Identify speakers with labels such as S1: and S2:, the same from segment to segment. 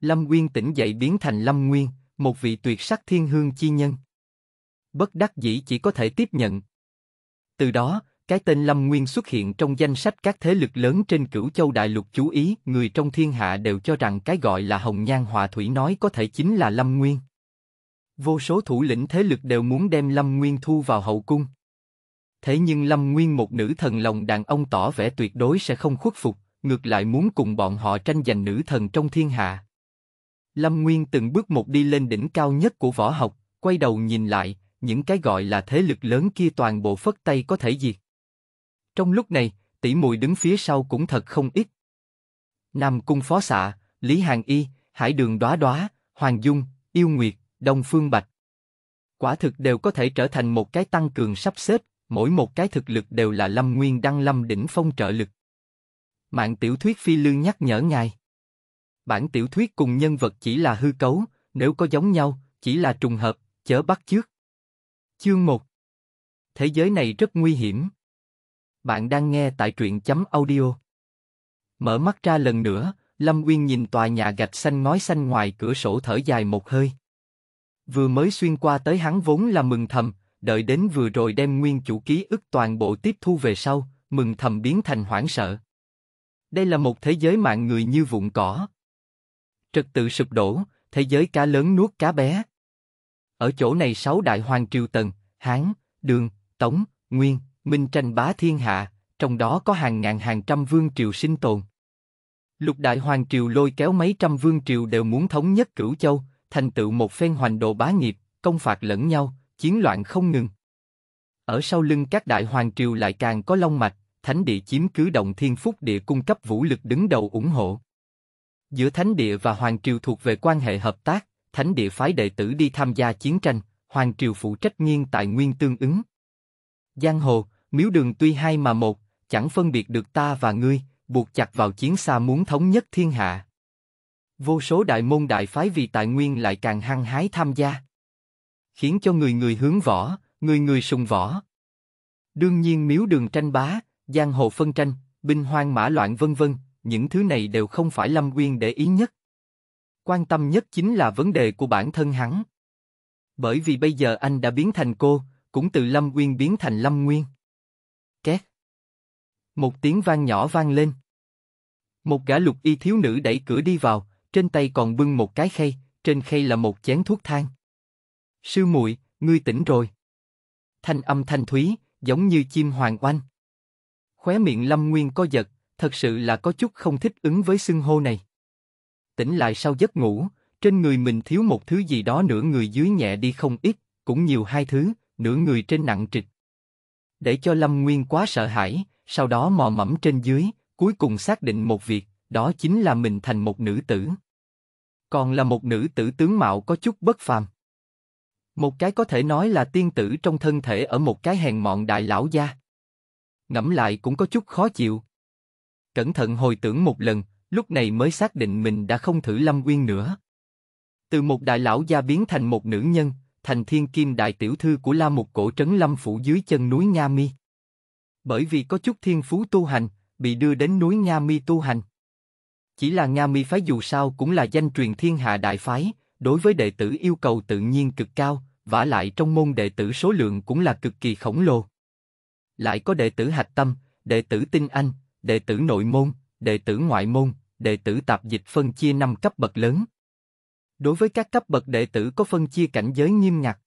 S1: Lâm Nguyên tỉnh dậy biến thành Lâm Nguyên, một vị tuyệt sắc thiên hương chi nhân. Bất đắc dĩ chỉ có thể tiếp nhận. Từ đó, cái tên Lâm Nguyên xuất hiện trong danh sách các thế lực lớn trên cửu châu đại lục chú ý, người trong thiên hạ đều cho rằng cái gọi là Hồng Nhan Hòa Thủy nói có thể chính là Lâm Nguyên. Vô số thủ lĩnh thế lực đều muốn đem Lâm Nguyên thu vào hậu cung. Thế nhưng Lâm Nguyên một nữ thần lòng đàn ông tỏ vẻ tuyệt đối sẽ không khuất phục, ngược lại muốn cùng bọn họ tranh giành nữ thần trong thiên hạ. Lâm Nguyên từng bước một đi lên đỉnh cao nhất của võ học, quay đầu nhìn lại, những cái gọi là thế lực lớn kia toàn bộ phất tay có thể diệt. Trong lúc này, tỷ mùi đứng phía sau cũng thật không ít. Nam Cung Phó Xạ, Lý Hàng Y, Hải Đường Đóa Đóa, Hoàng Dung, Yêu Nguyệt, Đông Phương Bạch. Quả thực đều có thể trở thành một cái tăng cường sắp xếp, mỗi một cái thực lực đều là lâm nguyên đăng lâm đỉnh phong trợ lực. Mạng tiểu thuyết phi lương nhắc nhở ngài bản tiểu thuyết cùng nhân vật chỉ là hư cấu, nếu có giống nhau, chỉ là trùng hợp, chớ bắt trước Chương 1 Thế giới này rất nguy hiểm. Bạn đang nghe tại truyện chấm audio. Mở mắt ra lần nữa, Lâm Uyên nhìn tòa nhà gạch xanh ngói xanh ngoài cửa sổ thở dài một hơi. Vừa mới xuyên qua tới hắn vốn là mừng thầm, đợi đến vừa rồi đem nguyên chủ ký ức toàn bộ tiếp thu về sau, mừng thầm biến thành hoảng sợ. Đây là một thế giới mạng người như vụn cỏ trật tự sụp đổ, thế giới cá lớn nuốt cá bé. Ở chỗ này sáu đại hoàng triều tần, Hán, Đường, Tống, Nguyên, Minh tranh bá thiên hạ, trong đó có hàng ngàn hàng trăm vương triều sinh tồn. Lục đại hoàng triều lôi kéo mấy trăm vương triều đều muốn thống nhất cửu châu, thành tựu một phen hoành đồ bá nghiệp, công phạt lẫn nhau, chiến loạn không ngừng. Ở sau lưng các đại hoàng triều lại càng có long mạch, thánh địa chiếm cứ động thiên phúc địa cung cấp vũ lực đứng đầu ủng hộ. Giữa Thánh Địa và Hoàng Triều thuộc về quan hệ hợp tác, Thánh Địa phái đệ tử đi tham gia chiến tranh, Hoàng Triều phụ trách nghiêng tài nguyên tương ứng. Giang hồ, miếu đường tuy hai mà một, chẳng phân biệt được ta và ngươi, buộc chặt vào chiến xa muốn thống nhất thiên hạ. Vô số đại môn đại phái vì tài nguyên lại càng hăng hái tham gia. Khiến cho người người hướng võ, người người sùng võ. Đương nhiên miếu đường tranh bá, giang hồ phân tranh, binh hoang mã loạn vân vân, những thứ này đều không phải Lâm nguyên để ý nhất. Quan tâm nhất chính là vấn đề của bản thân hắn. Bởi vì bây giờ anh đã biến thành cô, cũng từ Lâm nguyên biến thành Lâm Nguyên. Két. Một tiếng vang nhỏ vang lên. Một gã lục y thiếu nữ đẩy cửa đi vào, trên tay còn bưng một cái khay, trên khay là một chén thuốc thang. Sư muội, ngươi tỉnh rồi. Thanh âm thanh thúy, giống như chim hoàng oanh. Khóe miệng Lâm Nguyên co giật, thật sự là có chút không thích ứng với xưng hô này. Tỉnh lại sau giấc ngủ, trên người mình thiếu một thứ gì đó nửa người dưới nhẹ đi không ít, cũng nhiều hai thứ, nửa người trên nặng trịch. Để cho Lâm Nguyên quá sợ hãi, sau đó mò mẫm trên dưới, cuối cùng xác định một việc, đó chính là mình thành một nữ tử. Còn là một nữ tử tướng mạo có chút bất phàm. Một cái có thể nói là tiên tử trong thân thể ở một cái hèn mọn đại lão gia. Ngẫm lại cũng có chút khó chịu, cẩn thận hồi tưởng một lần, lúc này mới xác định mình đã không thử Lâm nguyên nữa. Từ một đại lão gia biến thành một nữ nhân, thành thiên kim đại tiểu thư của La Mục Cổ Trấn Lâm Phủ dưới chân núi Nga Mi. Bởi vì có chút thiên phú tu hành, bị đưa đến núi Nga Mi tu hành. Chỉ là Nga Mi phái dù sao cũng là danh truyền thiên hạ đại phái, đối với đệ tử yêu cầu tự nhiên cực cao, vả lại trong môn đệ tử số lượng cũng là cực kỳ khổng lồ. Lại có đệ tử hạch tâm, đệ tử tinh anh, đệ tử nội môn, đệ tử ngoại môn, đệ tử tạp dịch phân chia năm cấp bậc lớn. Đối với các cấp bậc đệ tử có phân chia cảnh giới nghiêm ngặt.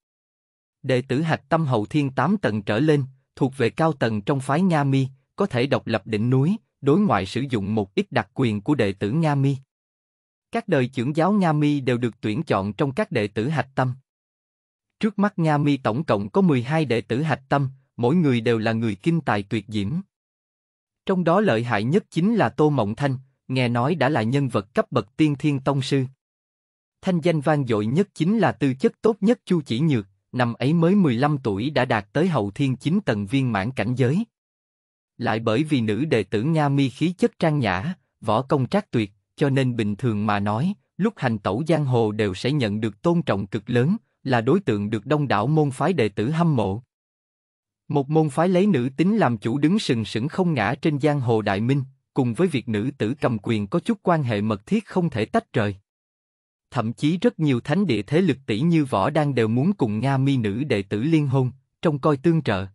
S1: Đệ tử hạch tâm hậu thiên 8 tầng trở lên, thuộc về cao tầng trong phái Nga Mi, có thể độc lập đỉnh núi, đối ngoại sử dụng một ít đặc quyền của đệ tử Nga Mi. Các đời trưởng giáo Nga Mi đều được tuyển chọn trong các đệ tử hạch tâm. Trước mắt Nga Mi tổng cộng có 12 đệ tử hạch tâm, mỗi người đều là người kinh tài tuyệt diễm. Trong đó lợi hại nhất chính là Tô Mộng Thanh, nghe nói đã là nhân vật cấp bậc tiên thiên tông sư. Thanh danh vang dội nhất chính là tư chất tốt nhất Chu Chỉ Nhược, năm ấy mới 15 tuổi đã đạt tới hậu thiên chính tầng viên mãn cảnh giới. Lại bởi vì nữ đệ tử Nga Mi khí chất trang nhã, võ công trác tuyệt, cho nên bình thường mà nói, lúc hành tẩu giang hồ đều sẽ nhận được tôn trọng cực lớn, là đối tượng được đông đảo môn phái đệ tử hâm mộ. Một môn phái lấy nữ tính làm chủ đứng sừng sững không ngã trên giang hồ đại minh, cùng với việc nữ tử cầm quyền có chút quan hệ mật thiết không thể tách rời. Thậm chí rất nhiều thánh địa thế lực tỷ như võ đang đều muốn cùng Nga mi nữ đệ tử liên hôn, trong coi tương trợ.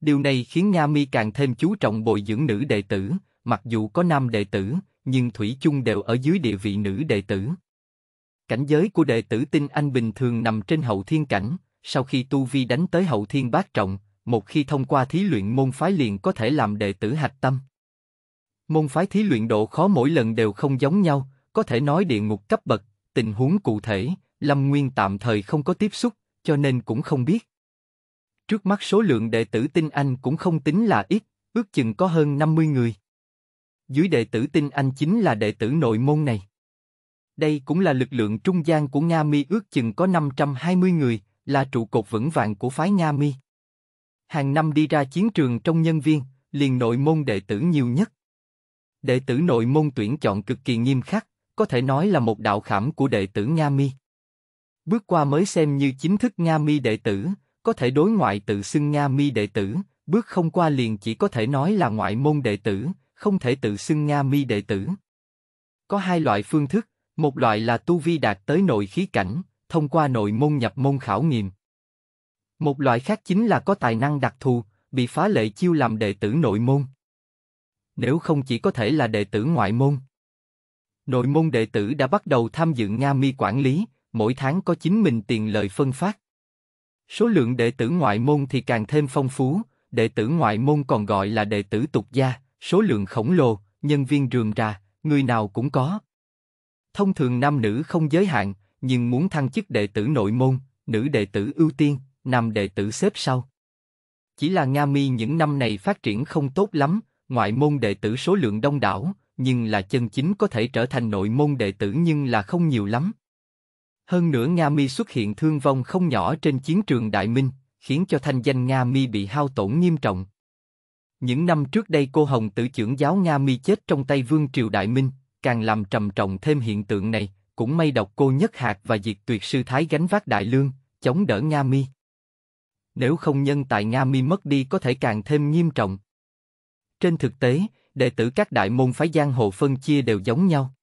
S1: Điều này khiến Nga mi càng thêm chú trọng bồi dưỡng nữ đệ tử, mặc dù có nam đệ tử, nhưng thủy chung đều ở dưới địa vị nữ đệ tử. Cảnh giới của đệ tử tinh anh bình thường nằm trên hậu thiên cảnh, sau khi tu vi đánh tới hậu thiên bát trọng, một khi thông qua thí luyện môn phái liền có thể làm đệ tử hạch tâm. Môn phái thí luyện độ khó mỗi lần đều không giống nhau, có thể nói địa ngục cấp bậc, tình huống cụ thể, Lâm Nguyên tạm thời không có tiếp xúc, cho nên cũng không biết. Trước mắt số lượng đệ tử tinh anh cũng không tính là ít, ước chừng có hơn 50 người. Dưới đệ tử tinh anh chính là đệ tử nội môn này. Đây cũng là lực lượng trung gian của Nga Mi ước chừng có 520 người, là trụ cột vững vàng của phái Nga Mi. Hàng năm đi ra chiến trường trong nhân viên, liền nội môn đệ tử nhiều nhất. Đệ tử nội môn tuyển chọn cực kỳ nghiêm khắc, có thể nói là một đạo khảm của đệ tử Nga Mi. Bước qua mới xem như chính thức Nga Mi đệ tử, có thể đối ngoại tự xưng Nga Mi đệ tử, bước không qua liền chỉ có thể nói là ngoại môn đệ tử, không thể tự xưng Nga Mi đệ tử. Có hai loại phương thức, một loại là tu vi đạt tới nội khí cảnh, thông qua nội môn nhập môn khảo nghiệm. Một loại khác chính là có tài năng đặc thù, bị phá lệ chiêu làm đệ tử nội môn. Nếu không chỉ có thể là đệ tử ngoại môn. Nội môn đệ tử đã bắt đầu tham dự Nga Mi quản lý, mỗi tháng có chính mình tiền lợi phân phát. Số lượng đệ tử ngoại môn thì càng thêm phong phú, đệ tử ngoại môn còn gọi là đệ tử tục gia, số lượng khổng lồ, nhân viên rườm rà, người nào cũng có. Thông thường nam nữ không giới hạn, nhưng muốn thăng chức đệ tử nội môn, nữ đệ tử ưu tiên, nam đệ tử xếp sau. Chỉ là Nga Mi những năm này phát triển không tốt lắm, ngoại môn đệ tử số lượng đông đảo, nhưng là chân chính có thể trở thành nội môn đệ tử nhưng là không nhiều lắm. Hơn nữa Nga Mi xuất hiện thương vong không nhỏ trên chiến trường Đại Minh, khiến cho thanh danh Nga Mi bị hao tổn nghiêm trọng. Những năm trước đây cô Hồng tự trưởng giáo Nga Mi chết trong tay vương triều Đại Minh, càng làm trầm trọng thêm hiện tượng này, cũng may độc cô nhất hạt và diệt tuyệt sư thái gánh vác đại lương, chống đỡ Nga Mi. Nếu không nhân tại Nga Mi mất đi có thể càng thêm nghiêm trọng. Trên thực tế, đệ tử các đại môn phái giang hồ phân chia đều giống nhau.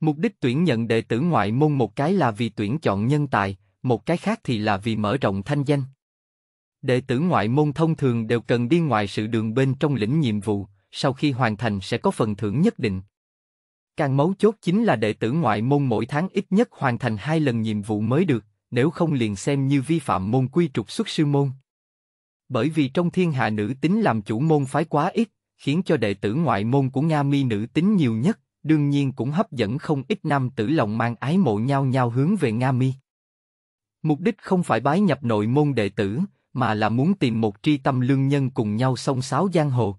S1: Mục đích tuyển nhận đệ tử ngoại môn một cái là vì tuyển chọn nhân tài, một cái khác thì là vì mở rộng thanh danh. Đệ tử ngoại môn thông thường đều cần đi ngoài sự đường bên trong lĩnh nhiệm vụ, sau khi hoàn thành sẽ có phần thưởng nhất định. Càng mấu chốt chính là đệ tử ngoại môn mỗi tháng ít nhất hoàn thành hai lần nhiệm vụ mới được, nếu không liền xem như vi phạm môn quy trục xuất sư môn. Bởi vì trong thiên hạ nữ tính làm chủ môn phái quá ít, khiến cho đệ tử ngoại môn của Nga Mi nữ tính nhiều nhất, đương nhiên cũng hấp dẫn không ít nam tử lòng mang ái mộ nhau nhau hướng về Nga Mi. Mục đích không phải bái nhập nội môn đệ tử, mà là muốn tìm một tri tâm lương nhân cùng nhau song sáo giang hồ.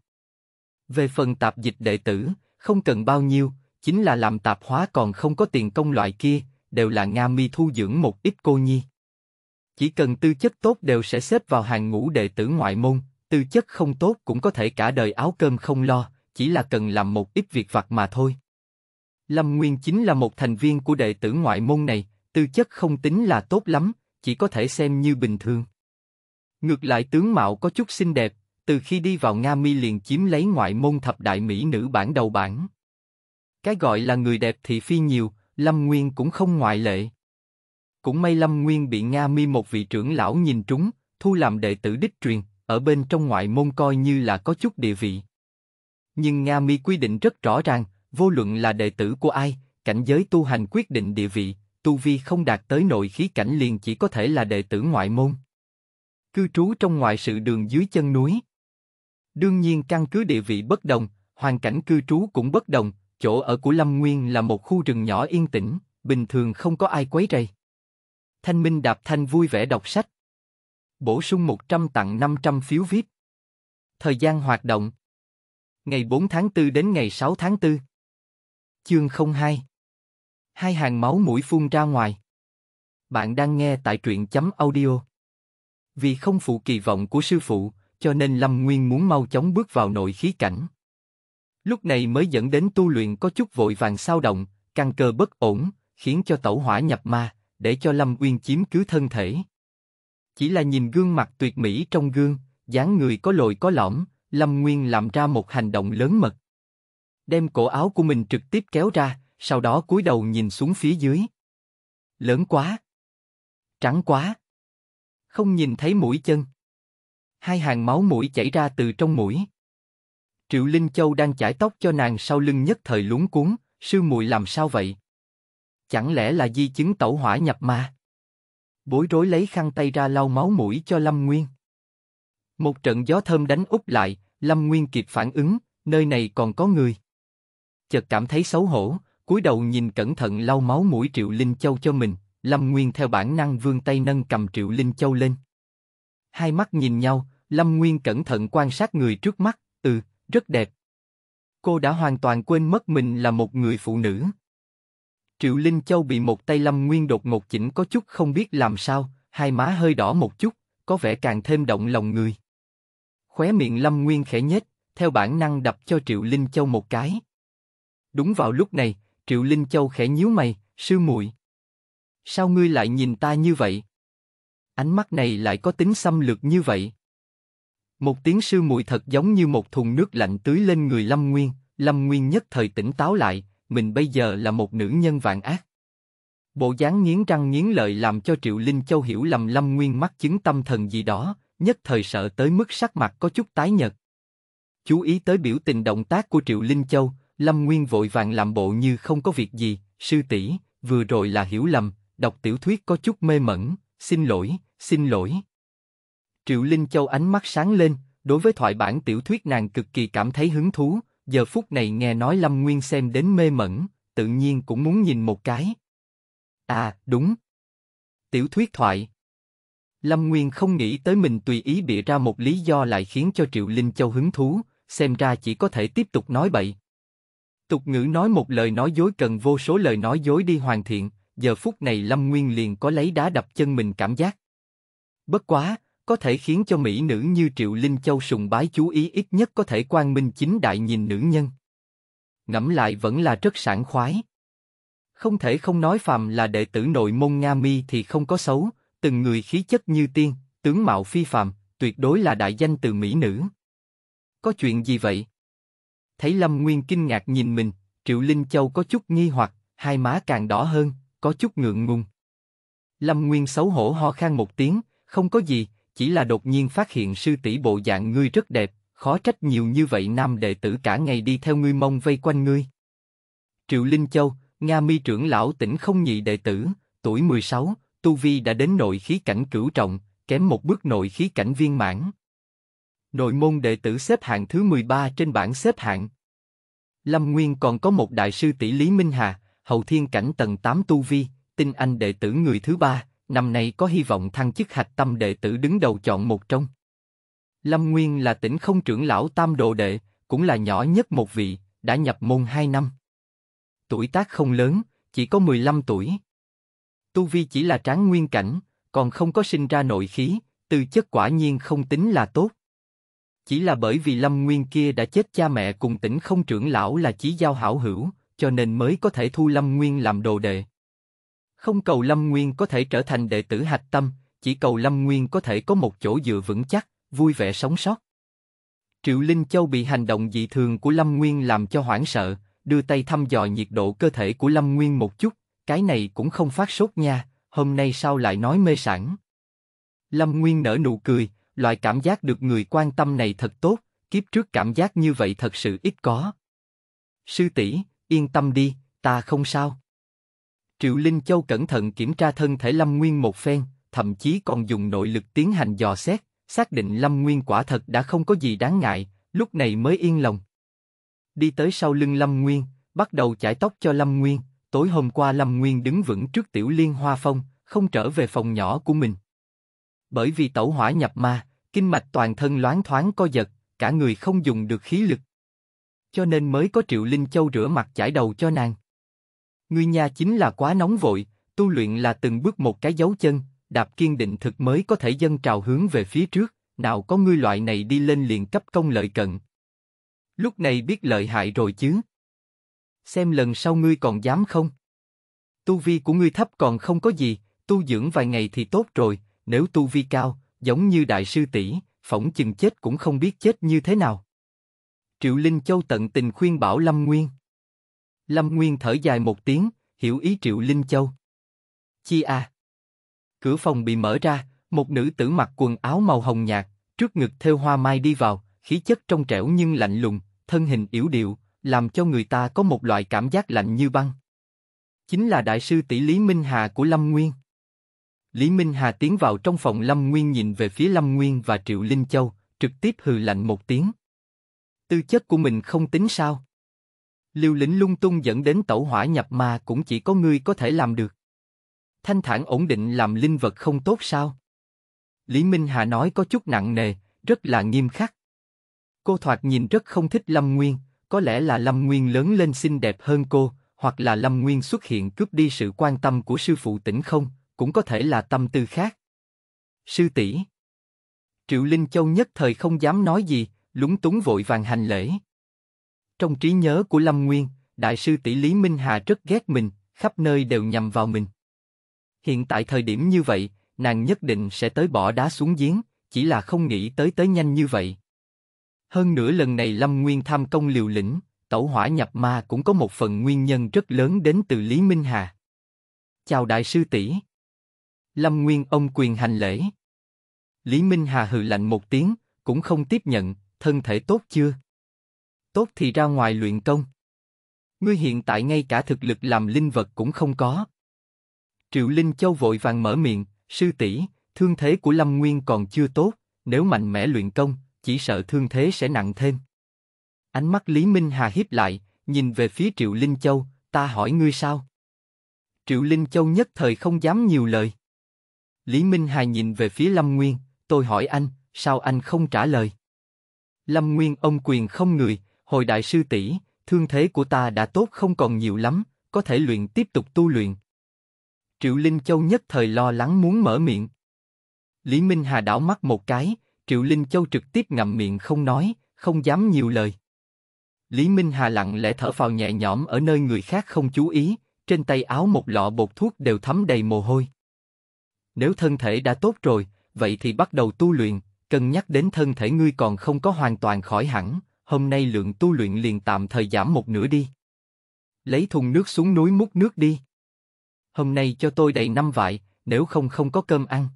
S1: Về phần tạp dịch đệ tử, không cần bao nhiêu, chính là làm tạp hóa còn không có tiền công loại kia, đều là Nga Mi thu dưỡng một ít cô nhi. Chỉ cần tư chất tốt đều sẽ xếp vào hàng ngũ đệ tử ngoại môn, tư chất không tốt cũng có thể cả đời áo cơm không lo, chỉ là cần làm một ít việc vặt mà thôi. Lâm Nguyên chính là một thành viên của đệ tử ngoại môn này, tư chất không tính là tốt lắm, chỉ có thể xem như bình thường. Ngược lại tướng mạo có chút xinh đẹp, từ khi đi vào Nga Mi liền chiếm lấy ngoại môn thập đại mỹ nữ bản đầu bảng. Cái gọi là người đẹp thị phi nhiều, Lâm Nguyên cũng không ngoại lệ. Cũng may Lâm Nguyên bị Nga Mi một vị trưởng lão nhìn trúng, thu làm đệ tử đích truyền, ở bên trong ngoại môn coi như là có chút địa vị. Nhưng Nga Mi quy định rất rõ ràng, vô luận là đệ tử của ai, cảnh giới tu hành quyết định địa vị, tu vi không đạt tới nội khí cảnh liền chỉ có thể là đệ tử ngoại môn. Cư trú trong ngoại sự đường dưới chân núi. Đương nhiên căn cứ địa vị bất đồng, hoàn cảnh cư trú cũng bất đồng, Chỗ ở của Lâm Nguyên là một khu rừng nhỏ yên tĩnh, bình thường không có ai quấy rầy. Thanh Minh Đạp Thanh vui vẻ đọc sách. Bổ sung 100 tặng 500 phiếu VIP. Thời gian hoạt động Ngày 4 tháng 4 đến ngày 6 tháng 4 Chương 02 Hai hàng máu mũi phun ra ngoài Bạn đang nghe tại truyện chấm audio Vì không phụ kỳ vọng của sư phụ, cho nên Lâm Nguyên muốn mau chóng bước vào nội khí cảnh. Lúc này mới dẫn đến tu luyện có chút vội vàng sao động, căn cơ bất ổn, khiến cho tẩu hỏa nhập ma, để cho Lâm Uyên chiếm cứ thân thể. Chỉ là nhìn gương mặt tuyệt mỹ trong gương, dáng người có lồi có lõm, Lâm Nguyên làm ra một hành động lớn mật. Đem cổ áo của mình trực tiếp kéo ra, sau đó cúi đầu nhìn xuống phía dưới. Lớn quá. Trắng quá. Không nhìn thấy mũi chân. Hai hàng máu mũi chảy ra từ trong mũi. Triệu Linh Châu đang chải tóc cho nàng sau lưng nhất thời lúng cuốn, sư muội làm sao vậy? Chẳng lẽ là di chứng tẩu hỏa nhập ma? Bối rối lấy khăn tay ra lau máu mũi cho Lâm Nguyên. Một trận gió thơm đánh úp lại, Lâm Nguyên kịp phản ứng, nơi này còn có người. Chợt cảm thấy xấu hổ, cúi đầu nhìn cẩn thận lau máu mũi Triệu Linh Châu cho mình, Lâm Nguyên theo bản năng vươn tay nâng cầm Triệu Linh Châu lên. Hai mắt nhìn nhau, Lâm Nguyên cẩn thận quan sát người trước mắt, ừ, rất đẹp. Cô đã hoàn toàn quên mất mình là một người phụ nữ. Triệu Linh Châu bị một tay Lâm Nguyên đột ngột chỉnh có chút không biết làm sao, hai má hơi đỏ một chút, có vẻ càng thêm động lòng người. Khóe miệng Lâm Nguyên khẽ nhếch, theo bản năng đập cho Triệu Linh Châu một cái. Đúng vào lúc này, Triệu Linh Châu khẽ nhíu mày, sư muội. Sao ngươi lại nhìn ta như vậy? Ánh mắt này lại có tính xâm lược như vậy? Một tiếng sư muội thật giống như một thùng nước lạnh tưới lên người Lâm Nguyên, Lâm Nguyên nhất thời tỉnh táo lại, mình bây giờ là một nữ nhân vạn ác. Bộ dáng nghiến răng nghiến lợi làm cho Triệu Linh Châu hiểu lầm Lâm Nguyên mắc chứng tâm thần gì đó, nhất thời sợ tới mức sắc mặt có chút tái nhợt. Chú ý tới biểu tình động tác của Triệu Linh Châu, Lâm Nguyên vội vàng làm bộ như không có việc gì, sư tỷ, vừa rồi là hiểu lầm, đọc tiểu thuyết có chút mê mẩn, xin lỗi, xin lỗi. Triệu Linh Châu ánh mắt sáng lên, đối với thoại bản tiểu thuyết nàng cực kỳ cảm thấy hứng thú, giờ phút này nghe nói Lâm Nguyên xem đến mê mẩn, tự nhiên cũng muốn nhìn một cái. À, đúng. Tiểu thuyết thoại. Lâm Nguyên không nghĩ tới mình tùy ý bịa ra một lý do lại khiến cho Triệu Linh Châu hứng thú, xem ra chỉ có thể tiếp tục nói bậy. Tục ngữ nói một lời nói dối cần vô số lời nói dối đi hoàn thiện, giờ phút này Lâm Nguyên liền có lấy đá đập chân mình cảm giác. Bất quá, có thể khiến cho mỹ nữ như Triệu Linh Châu sùng bái chú ý ít nhất có thể quan minh chính đại nhìn nữ nhân. Ngẫm lại vẫn là rất sảng khoái. Không thể không nói phàm là đệ tử nội môn Nga Mi thì không có xấu, từng người khí chất như tiên, tướng mạo phi phàm, tuyệt đối là đại danh từ mỹ nữ. Có chuyện gì vậy? Thấy Lâm Nguyên kinh ngạc nhìn mình, Triệu Linh Châu có chút nghi hoặc, hai má càng đỏ hơn, có chút ngượng ngùng. Lâm Nguyên xấu hổ ho khan một tiếng, không có gì, chỉ là đột nhiên phát hiện sư tỷ bộ dạng ngươi rất đẹp, khó trách nhiều như vậy nam đệ tử cả ngày đi theo ngươi mông vây quanh ngươi. Triệu Linh Châu, Nga Mi trưởng lão tỉnh không nhị đệ tử, tuổi 16, tu vi đã đến nội khí cảnh cửu trọng, kém một bước nội khí cảnh viên mãn. Nội môn đệ tử xếp hạng thứ 13 trên bảng xếp hạng. Lâm Nguyên còn có một đại sư tỷ Lý Minh Hà, hậu thiên cảnh tầng 8 tu vi, tinh anh đệ tử người thứ ba năm nay có hy vọng thăng chức hạch tâm đệ tử đứng đầu chọn một trong. Lâm Nguyên là tỉnh không trưởng lão tam đồ đệ, cũng là nhỏ nhất một vị, đã nhập môn hai năm. Tuổi tác không lớn, chỉ có 15 tuổi. Tu Vi chỉ là tráng nguyên cảnh, còn không có sinh ra nội khí, tư chất quả nhiên không tính là tốt. Chỉ là bởi vì Lâm Nguyên kia đã chết cha mẹ cùng tỉnh không trưởng lão là chí giao hảo hữu, cho nên mới có thể thu Lâm Nguyên làm đồ đệ. Không cầu Lâm Nguyên có thể trở thành đệ tử hạch tâm, chỉ cầu Lâm Nguyên có thể có một chỗ dựa vững chắc, vui vẻ sống sót. Triệu Linh Châu bị hành động dị thường của Lâm Nguyên làm cho hoảng sợ, đưa tay thăm dò nhiệt độ cơ thể của Lâm Nguyên một chút, cái này cũng không phát sốt nha, hôm nay sao lại nói mê sản. Lâm Nguyên nở nụ cười, loại cảm giác được người quan tâm này thật tốt, kiếp trước cảm giác như vậy thật sự ít có. Sư tỷ, yên tâm đi, ta không sao. Triệu Linh Châu cẩn thận kiểm tra thân thể Lâm Nguyên một phen, thậm chí còn dùng nội lực tiến hành dò xét, xác định Lâm Nguyên quả thật đã không có gì đáng ngại, lúc này mới yên lòng. Đi tới sau lưng Lâm Nguyên, bắt đầu chải tóc cho Lâm Nguyên, tối hôm qua Lâm Nguyên đứng vững trước tiểu liên hoa phong, không trở về phòng nhỏ của mình. Bởi vì tẩu hỏa nhập ma, kinh mạch toàn thân loáng thoáng co giật, cả người không dùng được khí lực. Cho nên mới có Triệu Linh Châu rửa mặt chải đầu cho nàng. Ngươi nhà chính là quá nóng vội, tu luyện là từng bước một cái dấu chân, đạp kiên định thực mới có thể dâng trào hướng về phía trước, nào có ngươi loại này đi lên liền cấp công lợi cận. Lúc này biết lợi hại rồi chứ. Xem lần sau ngươi còn dám không? Tu vi của ngươi thấp còn không có gì, tu dưỡng vài ngày thì tốt rồi, nếu tu vi cao, giống như đại sư tỷ, phỏng chừng chết cũng không biết chết như thế nào. Triệu Linh Châu tận tình khuyên bảo Lâm Nguyên. Lâm Nguyên thở dài một tiếng, hiểu ý Triệu Linh Châu. Chi a. À! Cửa phòng bị mở ra, một nữ tử mặc quần áo màu hồng nhạt, trước ngực thêu hoa mai đi vào, khí chất trong trẻo nhưng lạnh lùng, thân hình yếu điệu, làm cho người ta có một loại cảm giác lạnh như băng. Chính là đại sư tỷ Lý Minh Hà của Lâm Nguyên. Lý Minh Hà tiến vào trong phòng Lâm Nguyên nhìn về phía Lâm Nguyên và Triệu Linh Châu, trực tiếp hừ lạnh một tiếng. Tư chất của mình không tính sao? liều lĩnh lung tung dẫn đến tẩu hỏa nhập ma cũng chỉ có ngươi có thể làm được. Thanh thản ổn định làm linh vật không tốt sao? Lý Minh hà nói có chút nặng nề, rất là nghiêm khắc. Cô thoạt nhìn rất không thích Lâm Nguyên, có lẽ là Lâm Nguyên lớn lên xinh đẹp hơn cô, hoặc là Lâm Nguyên xuất hiện cướp đi sự quan tâm của sư phụ tỉnh không, cũng có thể là tâm tư khác. Sư tỷ Triệu Linh Châu nhất thời không dám nói gì, lúng túng vội vàng hành lễ. Trong trí nhớ của Lâm Nguyên, đại sư tỷ Lý Minh Hà rất ghét mình, khắp nơi đều nhằm vào mình. Hiện tại thời điểm như vậy, nàng nhất định sẽ tới bỏ đá xuống giếng, chỉ là không nghĩ tới tới nhanh như vậy. Hơn nữa lần này Lâm Nguyên tham công liều lĩnh, tẩu hỏa nhập ma cũng có một phần nguyên nhân rất lớn đến từ Lý Minh Hà. Chào đại sư tỷ. Lâm Nguyên ông quyền hành lễ. Lý Minh Hà hừ lạnh một tiếng, cũng không tiếp nhận, thân thể tốt chưa? tốt thì ra ngoài luyện công. Ngươi hiện tại ngay cả thực lực làm linh vật cũng không có. Triệu Linh Châu vội vàng mở miệng, sư tỷ, thương thế của Lâm Nguyên còn chưa tốt, nếu mạnh mẽ luyện công, chỉ sợ thương thế sẽ nặng thêm. Ánh mắt Lý Minh Hà hiếp lại, nhìn về phía Triệu Linh Châu, ta hỏi ngươi sao? Triệu Linh Châu nhất thời không dám nhiều lời. Lý Minh Hà nhìn về phía Lâm Nguyên, tôi hỏi anh, sao anh không trả lời? Lâm Nguyên ông quyền không người, hồi đại sư tỷ, thương thế của ta đã tốt không còn nhiều lắm, có thể luyện tiếp tục tu luyện. Triệu Linh Châu nhất thời lo lắng muốn mở miệng. Lý Minh Hà đảo mắt một cái, Triệu Linh Châu trực tiếp ngậm miệng không nói, không dám nhiều lời. Lý Minh Hà lặng lẽ thở phào nhẹ nhõm ở nơi người khác không chú ý, trên tay áo một lọ bột thuốc đều thấm đầy mồ hôi. Nếu thân thể đã tốt rồi, vậy thì bắt đầu tu luyện, cân nhắc đến thân thể ngươi còn không có hoàn toàn khỏi hẳn, hôm nay lượng tu luyện liền tạm thời giảm một nửa đi. Lấy thùng nước xuống núi múc nước đi. Hôm nay cho tôi đầy năm vại, nếu không không có cơm ăn.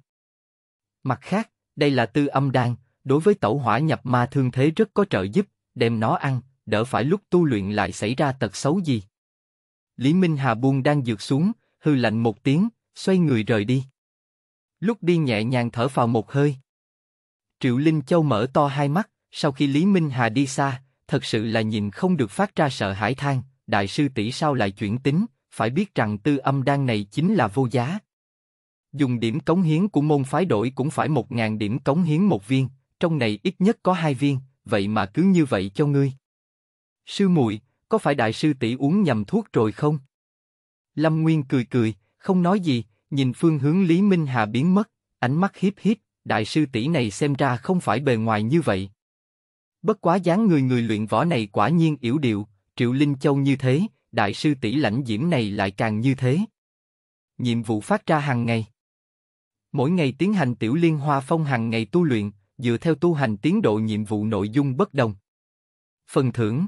S1: Mặt khác, đây là tư âm đan, đối với tẩu hỏa nhập ma thương thế rất có trợ giúp, đem nó ăn, đỡ phải lúc tu luyện lại xảy ra tật xấu gì. Lý Minh Hà buông đang dược xuống, hư lạnh một tiếng, xoay người rời đi. Lúc đi nhẹ nhàng thở vào một hơi. Triệu Linh Châu mở to hai mắt, sau khi Lý Minh Hà đi xa, thật sự là nhìn không được phát ra sợ hãi than, đại sư tỷ sao lại chuyển tính, phải biết rằng tư âm đan này chính là vô giá. Dùng điểm cống hiến của môn phái đổi cũng phải một ngàn điểm cống hiến một viên, trong này ít nhất có hai viên, vậy mà cứ như vậy cho ngươi. Sư muội, có phải đại sư tỷ uống nhầm thuốc rồi không? Lâm Nguyên cười cười, không nói gì, nhìn phương hướng Lý Minh Hà biến mất, ánh mắt hiếp hiếp, đại sư tỷ này xem ra không phải bề ngoài như vậy. Bất quá dáng người người luyện võ này quả nhiên yếu điệu, Triệu Linh Châu như thế, đại sư tỷ lãnh diễm này lại càng như thế. Nhiệm vụ phát ra hàng ngày. Mỗi ngày tiến hành tiểu liên hoa phong hàng ngày tu luyện, dựa theo tu hành tiến độ nhiệm vụ nội dung bất đồng. Phần thưởng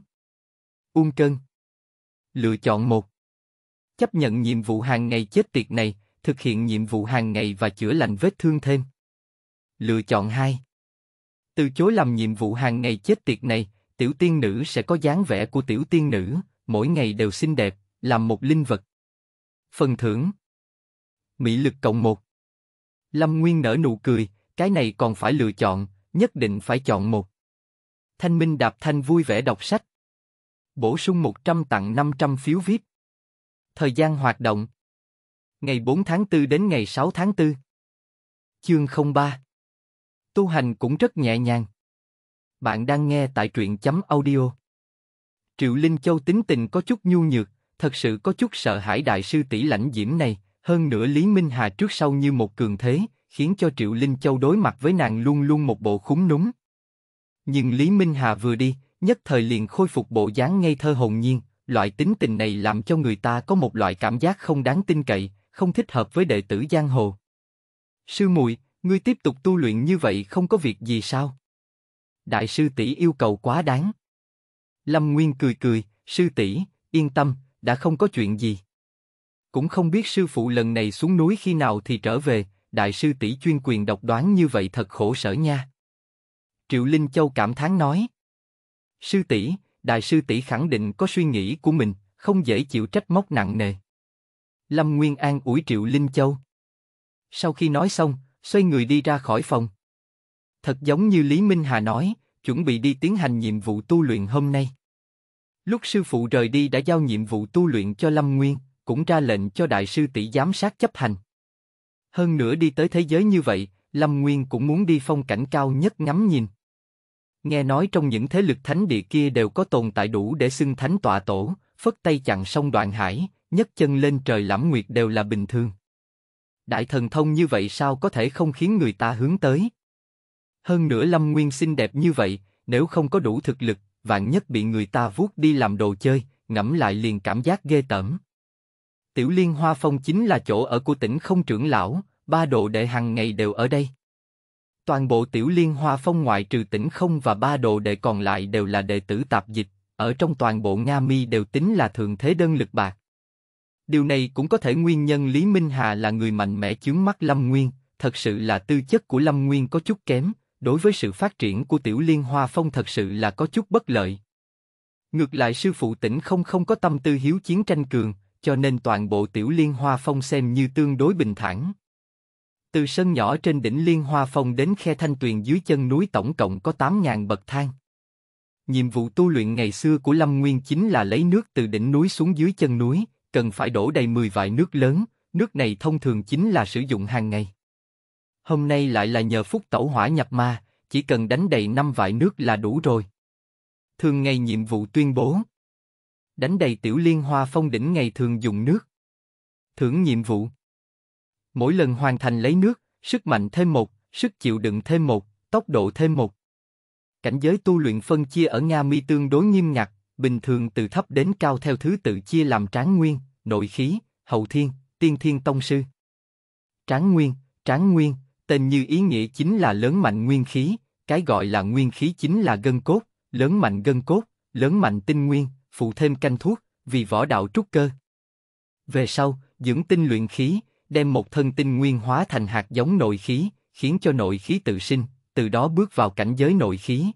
S1: Uông cân Lựa chọn một Chấp nhận nhiệm vụ hàng ngày chết tiệt này, thực hiện nhiệm vụ hàng ngày và chữa lành vết thương thêm. Lựa chọn hai từ chối làm nhiệm vụ hàng ngày chết tiệt này, tiểu tiên nữ sẽ có dáng vẻ của tiểu tiên nữ, mỗi ngày đều xinh đẹp, làm một linh vật. Phần thưởng Mỹ lực cộng một Lâm Nguyên nở nụ cười, cái này còn phải lựa chọn, nhất định phải chọn một. Thanh Minh Đạp Thanh vui vẻ đọc sách. Bổ sung 100 tặng 500 phiếu VIP. Thời gian hoạt động Ngày 4 tháng 4 đến ngày 6 tháng 4 Chương 03 tu hành cũng rất nhẹ nhàng. Bạn đang nghe tại truyện chấm audio. Triệu Linh Châu tính tình có chút nhu nhược, thật sự có chút sợ hãi đại sư tỷ lãnh diễm này, hơn nữa Lý Minh Hà trước sau như một cường thế, khiến cho Triệu Linh Châu đối mặt với nàng luôn luôn một bộ khúng núng. Nhưng Lý Minh Hà vừa đi, nhất thời liền khôi phục bộ dáng ngây thơ hồn nhiên, loại tính tình này làm cho người ta có một loại cảm giác không đáng tin cậy, không thích hợp với đệ tử giang hồ. Sư muội, Ngươi tiếp tục tu luyện như vậy không có việc gì sao? Đại sư tỷ yêu cầu quá đáng. Lâm Nguyên cười cười, sư tỷ, yên tâm, đã không có chuyện gì. Cũng không biết sư phụ lần này xuống núi khi nào thì trở về, đại sư tỷ chuyên quyền độc đoán như vậy thật khổ sở nha. Triệu Linh Châu cảm thán nói. Sư tỷ, đại sư tỷ khẳng định có suy nghĩ của mình, không dễ chịu trách móc nặng nề. Lâm Nguyên An ủi Triệu Linh Châu. Sau khi nói xong, xoay người đi ra khỏi phòng. Thật giống như Lý Minh Hà nói, chuẩn bị đi tiến hành nhiệm vụ tu luyện hôm nay. Lúc sư phụ rời đi đã giao nhiệm vụ tu luyện cho Lâm Nguyên, cũng ra lệnh cho đại sư tỷ giám sát chấp hành. Hơn nữa đi tới thế giới như vậy, Lâm Nguyên cũng muốn đi phong cảnh cao nhất ngắm nhìn. Nghe nói trong những thế lực thánh địa kia đều có tồn tại đủ để xưng thánh tọa tổ, phất tay chặn sông đoạn hải, nhấc chân lên trời lãm nguyệt đều là bình thường đại thần thông như vậy sao có thể không khiến người ta hướng tới. Hơn nữa Lâm Nguyên xinh đẹp như vậy, nếu không có đủ thực lực, vạn nhất bị người ta vuốt đi làm đồ chơi, ngẫm lại liền cảm giác ghê tởm. Tiểu Liên Hoa Phong chính là chỗ ở của tỉnh không trưởng lão, ba đồ đệ hàng ngày đều ở đây. Toàn bộ Tiểu Liên Hoa Phong ngoại trừ tỉnh không và ba đồ đệ còn lại đều là đệ tử tạp dịch, ở trong toàn bộ Nga Mi đều tính là thường thế đơn lực bạc. Điều này cũng có thể nguyên nhân Lý Minh Hà là người mạnh mẽ chướng mắt Lâm Nguyên, thật sự là tư chất của Lâm Nguyên có chút kém, đối với sự phát triển của Tiểu Liên Hoa Phong thật sự là có chút bất lợi. Ngược lại sư phụ tỉnh không không có tâm tư hiếu chiến tranh cường, cho nên toàn bộ Tiểu Liên Hoa Phong xem như tương đối bình thản. Từ sân nhỏ trên đỉnh Liên Hoa Phong đến khe thanh tuyền dưới chân núi tổng cộng có 8.000 bậc thang. Nhiệm vụ tu luyện ngày xưa của Lâm Nguyên chính là lấy nước từ đỉnh núi xuống dưới chân núi, cần phải đổ đầy 10 vại nước lớn, nước này thông thường chính là sử dụng hàng ngày. Hôm nay lại là nhờ phúc tẩu hỏa nhập ma, chỉ cần đánh đầy 5 vại nước là đủ rồi. Thường ngày nhiệm vụ tuyên bố. Đánh đầy tiểu liên hoa phong đỉnh ngày thường dùng nước. Thưởng nhiệm vụ. Mỗi lần hoàn thành lấy nước, sức mạnh thêm một, sức chịu đựng thêm một, tốc độ thêm một. Cảnh giới tu luyện phân chia ở Nga Mi tương đối nghiêm ngặt, bình thường từ thấp đến cao theo thứ tự chia làm tráng nguyên, nội khí, hậu thiên, tiên thiên tông sư. Tráng nguyên, tráng nguyên, tên như ý nghĩa chính là lớn mạnh nguyên khí, cái gọi là nguyên khí chính là gân cốt, lớn mạnh gân cốt, lớn mạnh tinh nguyên, phụ thêm canh thuốc, vì võ đạo trúc cơ. Về sau, dưỡng tinh luyện khí, đem một thân tinh nguyên hóa thành hạt giống nội khí, khiến cho nội khí tự sinh, từ đó bước vào cảnh giới nội khí.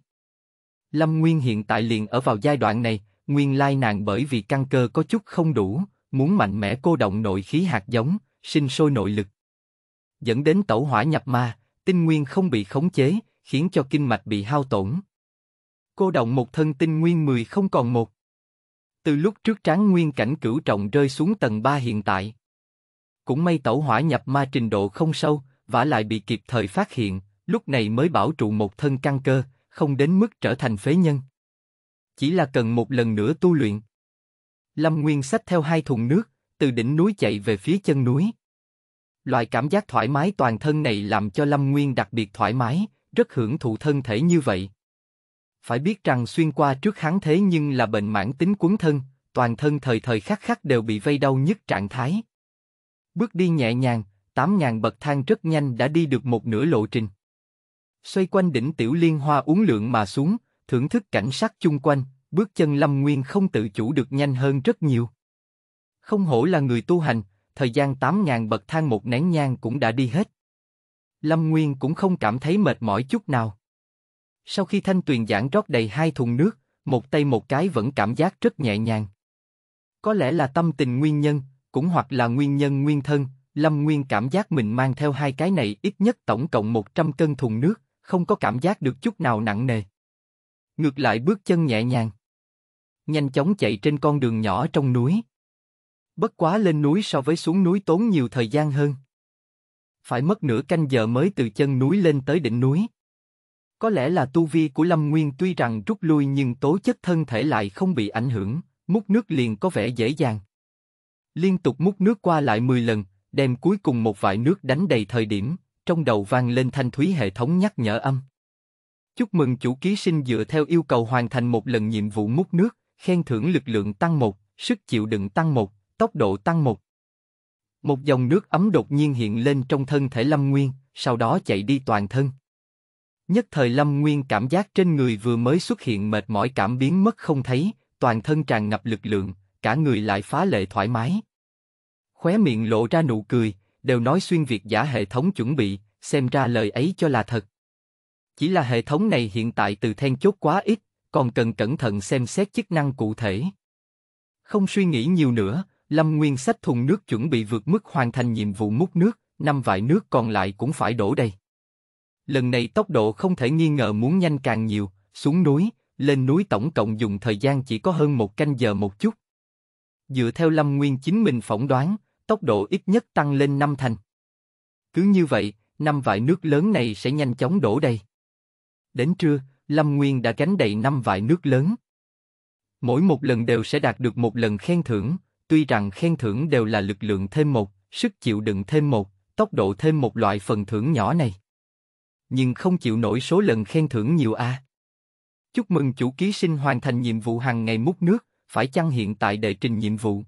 S1: Lâm Nguyên hiện tại liền ở vào giai đoạn này, nguyên lai nàng bởi vì căn cơ có chút không đủ, muốn mạnh mẽ cô động nội khí hạt giống, sinh sôi nội lực, dẫn đến tẩu hỏa nhập ma, tinh nguyên không bị khống chế, khiến cho kinh mạch bị hao tổn. Cô động một thân tinh nguyên mười không còn một. Từ lúc trước tráng nguyên cảnh cửu trọng rơi xuống tầng 3 hiện tại. Cũng may tẩu hỏa nhập ma trình độ không sâu, vả lại bị kịp thời phát hiện, lúc này mới bảo trụ một thân căn cơ, không đến mức trở thành phế nhân. Chỉ là cần một lần nữa tu luyện. Lâm Nguyên xách theo hai thùng nước, từ đỉnh núi chạy về phía chân núi. Loại cảm giác thoải mái toàn thân này làm cho Lâm Nguyên đặc biệt thoải mái, rất hưởng thụ thân thể như vậy. Phải biết rằng xuyên qua trước hắn thế nhưng là bệnh mãn tính cuốn thân, toàn thân thời thời khắc khắc đều bị vây đau nhất trạng thái. Bước đi nhẹ nhàng, 8.000 bậc thang rất nhanh đã đi được một nửa lộ trình. Xoay quanh đỉnh Tiểu Liên Hoa uống lượng mà xuống, thưởng thức cảnh sắc chung quanh, bước chân Lâm Nguyên không tự chủ được nhanh hơn rất nhiều. Không hổ là người tu hành, thời gian 8.000 bậc thang một nén nhang cũng đã đi hết. Lâm Nguyên cũng không cảm thấy mệt mỏi chút nào. Sau khi Thanh Tuyền giảng rót đầy hai thùng nước, một tay một cái vẫn cảm giác rất nhẹ nhàng. Có lẽ là tâm tình nguyên nhân, cũng hoặc là nguyên nhân nguyên thân, Lâm Nguyên cảm giác mình mang theo hai cái này ít nhất tổng cộng 100 cân thùng nước, không có cảm giác được chút nào nặng nề. Ngược lại bước chân nhẹ nhàng nhanh chóng chạy trên con đường nhỏ trong núi. Bất quá lên núi so với xuống núi tốn nhiều thời gian hơn. Phải mất nửa canh giờ mới từ chân núi lên tới đỉnh núi. Có lẽ là tu vi của Lâm Nguyên tuy rằng rút lui nhưng tố chất thân thể lại không bị ảnh hưởng, múc nước liền có vẻ dễ dàng. Liên tục múc nước qua lại 10 lần, đem cuối cùng một vại nước đánh đầy thời điểm, trong đầu vang lên thanh thúy hệ thống nhắc nhở âm. Chúc mừng chủ ký sinh dựa theo yêu cầu hoàn thành một lần nhiệm vụ múc nước khen thưởng lực lượng tăng một, sức chịu đựng tăng một, tốc độ tăng một. Một dòng nước ấm đột nhiên hiện lên trong thân thể Lâm Nguyên, sau đó chạy đi toàn thân. Nhất thời Lâm Nguyên cảm giác trên người vừa mới xuất hiện mệt mỏi cảm biến mất không thấy, toàn thân tràn ngập lực lượng, cả người lại phá lệ thoải mái. Khóe miệng lộ ra nụ cười, đều nói xuyên việt giả hệ thống chuẩn bị, xem ra lời ấy cho là thật. Chỉ là hệ thống này hiện tại từ then chốt quá ít, còn cần cẩn thận xem xét chức năng cụ thể. Không suy nghĩ nhiều nữa, Lâm Nguyên sách thùng nước chuẩn bị vượt mức hoàn thành nhiệm vụ múc nước, năm vại nước còn lại cũng phải đổ đầy. Lần này tốc độ không thể nghi ngờ muốn nhanh càng nhiều, xuống núi, lên núi tổng cộng dùng thời gian chỉ có hơn một canh giờ một chút. Dựa theo Lâm Nguyên chính mình phỏng đoán, tốc độ ít nhất tăng lên năm thành. Cứ như vậy, năm vại nước lớn này sẽ nhanh chóng đổ đầy. Đến trưa, Lâm Nguyên đã gánh đầy năm vại nước lớn. Mỗi một lần đều sẽ đạt được một lần khen thưởng, tuy rằng khen thưởng đều là lực lượng thêm một, sức chịu đựng thêm một, tốc độ thêm một loại phần thưởng nhỏ này. Nhưng không chịu nổi số lần khen thưởng nhiều a. À. Chúc mừng chủ ký sinh hoàn thành nhiệm vụ hàng ngày múc nước, phải chăng hiện tại đệ trình nhiệm vụ?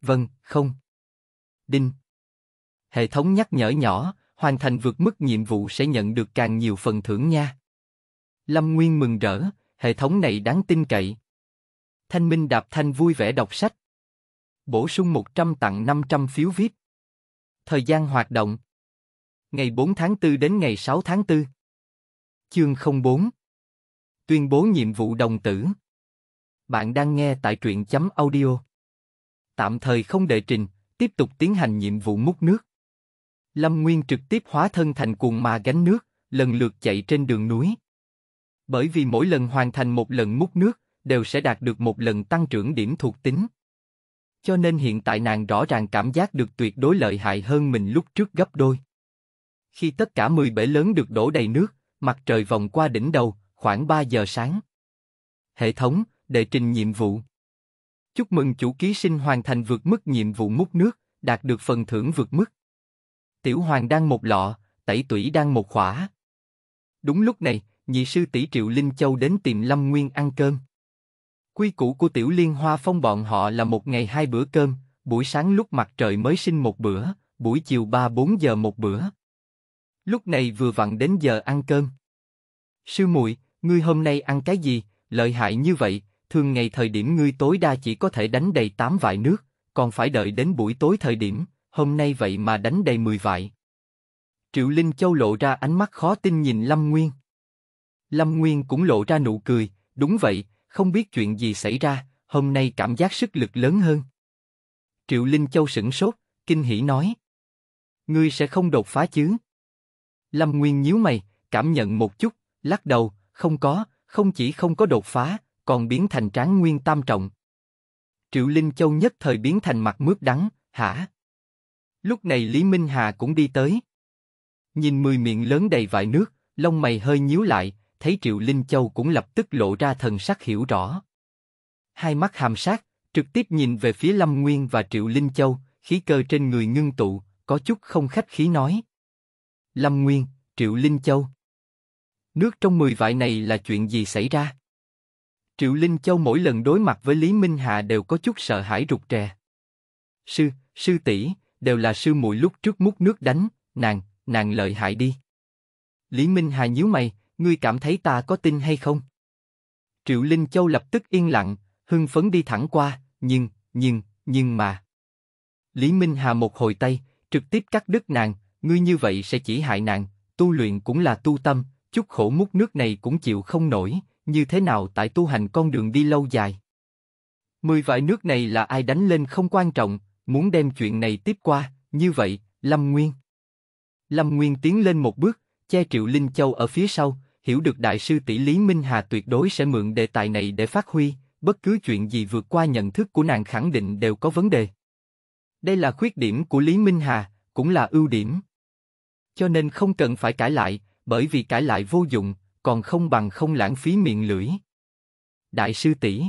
S1: Vâng, không. Đinh. Hệ thống nhắc nhở nhỏ, hoàn thành vượt mức nhiệm vụ sẽ nhận được càng nhiều phần thưởng nha. Lâm Nguyên mừng rỡ, hệ thống này đáng tin cậy. Thanh Minh Đạp Thanh vui vẻ đọc sách. Bổ sung 100 tặng 500 phiếu VIP. Thời gian hoạt động. Ngày 4 tháng 4 đến ngày 6 tháng 4. Chương 04. Tuyên bố nhiệm vụ đồng tử. Bạn đang nghe tại truyện chấm audio. Tạm thời không đệ trình, tiếp tục tiến hành nhiệm vụ múc nước. Lâm Nguyên trực tiếp hóa thân thành cuồng ma gánh nước, lần lượt chạy trên đường núi, bởi vì mỗi lần hoàn thành một lần múc nước, đều sẽ đạt được một lần tăng trưởng điểm thuộc tính. Cho nên hiện tại nàng rõ ràng cảm giác được tuyệt đối lợi hại hơn mình lúc trước gấp đôi. Khi tất cả 10 bể lớn được đổ đầy nước, mặt trời vòng qua đỉnh đầu, khoảng 3 giờ sáng. Hệ thống, đệ trình nhiệm vụ. Chúc mừng chủ ký sinh hoàn thành vượt mức nhiệm vụ múc nước, đạt được phần thưởng vượt mức. Tiểu hoàng đang một lọ, tẩy tủy đang một khỏa. Đúng lúc này, nhị sư tỷ Triệu Linh Châu đến tìm Lâm Nguyên ăn cơm. Quy củ của Tiểu Liên Hoa Phong bọn họ là một ngày hai bữa cơm, buổi sáng lúc mặt trời mới sinh một bữa, buổi chiều ba bốn giờ một bữa. Lúc này vừa vặn đến giờ ăn cơm. Sư muội, ngươi hôm nay ăn cái gì, lợi hại như vậy, thường ngày thời điểm ngươi tối đa chỉ có thể đánh đầy tám vại nước, còn phải đợi đến buổi tối thời điểm, hôm nay vậy mà đánh đầy mười vại. Triệu Linh Châu lộ ra ánh mắt khó tin nhìn Lâm Nguyên. Lâm Nguyên cũng lộ ra nụ cười, đúng vậy, không biết chuyện gì xảy ra, hôm nay cảm giác sức lực lớn hơn. Triệu Linh Châu sửng sốt, kinh hỉ nói. Ngươi sẽ không đột phá chứ? Lâm Nguyên nhíu mày, cảm nhận một chút, lắc đầu, không có, không chỉ không có đột phá, còn biến thành tráng nguyên tam trọng. Triệu Linh Châu nhất thời biến thành mặt mướt đắng, hả? Lúc này Lý Minh Hà cũng đi tới. Nhìn mười miệng lớn đầy vại nước, lông mày hơi nhíu lại, thấy Triệu Linh Châu cũng lập tức lộ ra thần sắc hiểu rõ. Hai mắt hàm sát, trực tiếp nhìn về phía Lâm Nguyên và Triệu Linh Châu, khí cơ trên người ngưng tụ, có chút không khách khí nói. Lâm Nguyên, Triệu Linh Châu. Nước trong mười vại này là chuyện gì xảy ra? Triệu Linh Châu mỗi lần đối mặt với Lý Minh Hà đều có chút sợ hãi rụt rè. Sư, sư tỷ, đều là sư muội lúc trước múc nước đánh, nàng, nàng lợi hại đi. Lý Minh Hà nhíu mày, ngươi cảm thấy ta có tin hay không? Triệu Linh Châu lập tức yên lặng, hưng phấn đi thẳng qua, nhưng, nhưng, nhưng mà. Lý Minh Hà một hồi tay, trực tiếp cắt đứt nàng, ngươi như vậy sẽ chỉ hại nàng, tu luyện cũng là tu tâm, chút khổ mút nước này cũng chịu không nổi, như thế nào tại tu hành con đường đi lâu dài. Mười vại nước này là ai đánh lên không quan trọng, muốn đem chuyện này tiếp qua, như vậy, Lâm Nguyên. Lâm Nguyên tiến lên một bước, che Triệu Linh Châu ở phía sau, hiểu được đại sư tỷ Lý Minh Hà tuyệt đối sẽ mượn đề tài này để phát huy, bất cứ chuyện gì vượt qua nhận thức của nàng khẳng định đều có vấn đề. Đây là khuyết điểm của Lý Minh Hà, cũng là ưu điểm. Cho nên không cần phải cãi lại, bởi vì cãi lại vô dụng, còn không bằng không lãng phí miệng lưỡi. Đại sư tỷ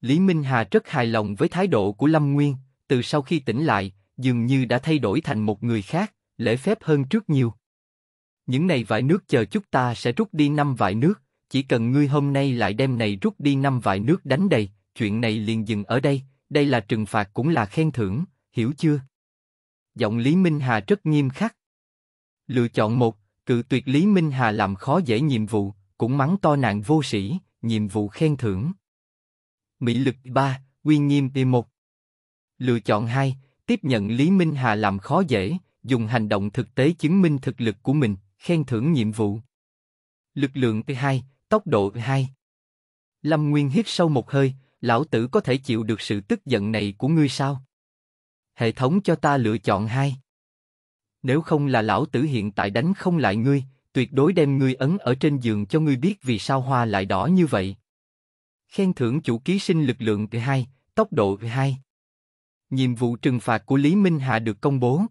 S1: Lý Minh Hà rất hài lòng với thái độ của Lâm Nguyên, từ sau khi tỉnh lại, dường như đã thay đổi thành một người khác, lễ phép hơn trước nhiều, những này vải nước chờ chút ta sẽ rút đi năm vải nước, chỉ cần ngươi hôm nay lại đem này rút đi năm vải nước đánh đầy, chuyện này liền dừng ở đây, đây là trừng phạt cũng là khen thưởng, hiểu chưa? Giọng Lý Minh Hà rất nghiêm khắc. Lựa chọn một, cự tuyệt Lý Minh Hà làm khó dễ nhiệm vụ, cũng mắng to nạn vô sĩ, nhiệm vụ khen thưởng. Mỹ lực 3, uy nghiêm đi một. Lựa chọn 2, tiếp nhận Lý Minh Hà làm khó dễ, dùng hành động thực tế chứng minh thực lực của mình, Khen thưởng nhiệm vụ. Lực lượng P2, tốc độ P2. Lâm Nguyên hít sâu một hơi, lão tử có thể chịu được sự tức giận này của ngươi sao? Hệ thống cho ta lựa chọn hai. Nếu không là lão tử hiện tại đánh không lại ngươi, tuyệt đối đem ngươi ấn ở trên giường cho ngươi biết vì sao hoa lại đỏ như vậy. Khen thưởng chủ ký sinh lực lượng P2, tốc độ P2. Nhiệm vụ trừng phạt của Lý Minh Hạ được công bố.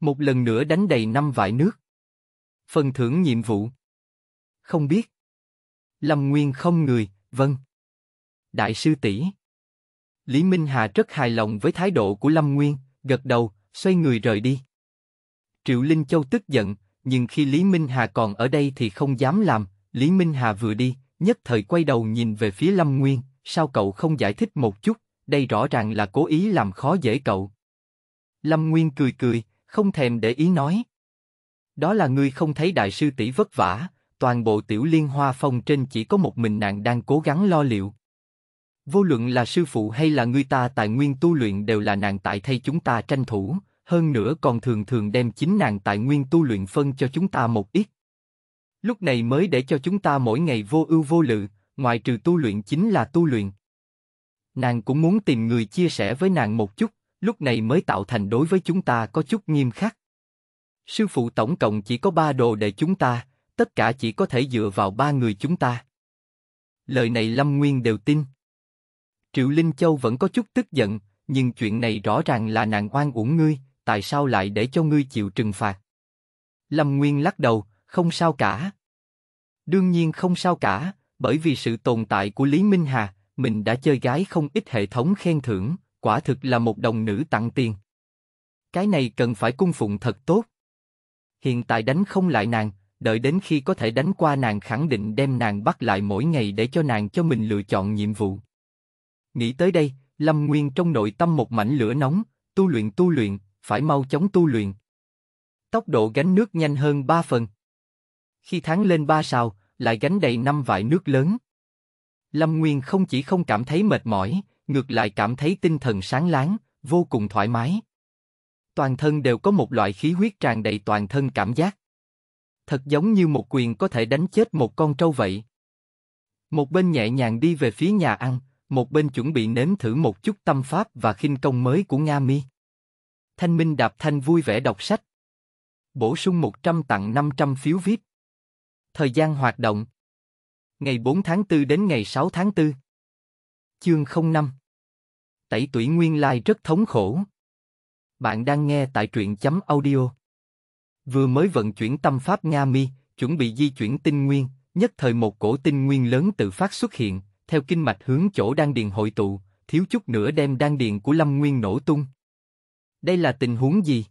S1: Một lần nữa đánh đầy năm vại nước. Phần thưởng nhiệm vụ. Không biết. Lâm Nguyên không người, vâng. Đại sư tỷ. Lý Minh Hà rất hài lòng với thái độ của Lâm Nguyên, gật đầu, xoay người rời đi. Triệu Linh Châu tức giận, nhưng khi Lý Minh Hà còn ở đây thì không dám làm. Lý Minh Hà vừa đi, nhất thời quay đầu nhìn về phía Lâm Nguyên, sao cậu không giải thích một chút? Đây rõ ràng là cố ý làm khó dễ cậu. Lâm Nguyên cười cười, không thèm để ý nói. Đó là ngươi không thấy đại sư tỷ vất vả, toàn bộ tiểu liên hoa phong trên chỉ có một mình nàng đang cố gắng lo liệu. Vô luận là sư phụ hay là ngươi ta tài nguyên tu luyện đều là nàng tại thay chúng ta tranh thủ, hơn nữa còn thường thường đem chính nàng tài nguyên tu luyện phân cho chúng ta một ít. Lúc này mới để cho chúng ta mỗi ngày vô ưu vô lự, ngoài trừ tu luyện chính là tu luyện. Nàng cũng muốn tìm người chia sẻ với nàng một chút, lúc này mới tạo thành đối với chúng ta có chút nghiêm khắc. Sư phụ tổng cộng chỉ có ba đồ để chúng ta, tất cả chỉ có thể dựa vào ba người chúng ta. Lời này Lâm Nguyên đều tin. Triệu Linh Châu vẫn có chút tức giận, nhưng chuyện này rõ ràng là nàng oan uổng ngươi, tại sao lại để cho ngươi chịu trừng phạt? Lâm Nguyên lắc đầu, không sao cả. Đương nhiên không sao cả, bởi vì sự tồn tại của Lý Minh Hà, mình đã chơi gái không ít hệ thống khen thưởng, quả thực là một đồng nữ tặng tiền. Cái này cần phải cung phụng thật tốt hiện tại đánh không lại nàng, đợi đến khi có thể đánh qua nàng khẳng định đem nàng bắt lại mỗi ngày để cho nàng cho mình lựa chọn nhiệm vụ. Nghĩ tới đây, Lâm Nguyên trong nội tâm một mảnh lửa nóng, tu luyện tu luyện, phải mau chóng tu luyện. Tốc độ gánh nước nhanh hơn 3 phần. Khi tháng lên 3 sao, lại gánh đầy năm vại nước lớn. Lâm Nguyên không chỉ không cảm thấy mệt mỏi, ngược lại cảm thấy tinh thần sáng láng, vô cùng thoải mái toàn thân đều có một loại khí huyết tràn đầy toàn thân cảm giác. Thật giống như một quyền có thể đánh chết một con trâu vậy. Một bên nhẹ nhàng đi về phía nhà ăn, một bên chuẩn bị nếm thử một chút tâm pháp và khinh công mới của Nga Mi. Thanh Minh Đạp Thanh vui vẻ đọc sách. Bổ sung 100 tặng 500 phiếu viết Thời gian hoạt động. Ngày 4 tháng 4 đến ngày 6 tháng 4. Chương 05 Tẩy tủy nguyên lai rất thống khổ. Bạn đang nghe tại truyện chấm audio. Vừa mới vận chuyển tâm pháp Nga Mi, chuẩn bị di chuyển tinh nguyên, nhất thời một cổ tinh nguyên lớn tự phát xuất hiện, theo kinh mạch hướng chỗ đan điền hội tụ, thiếu chút nữa đem đan điền của Lâm Nguyên nổ tung. Đây là tình huống gì?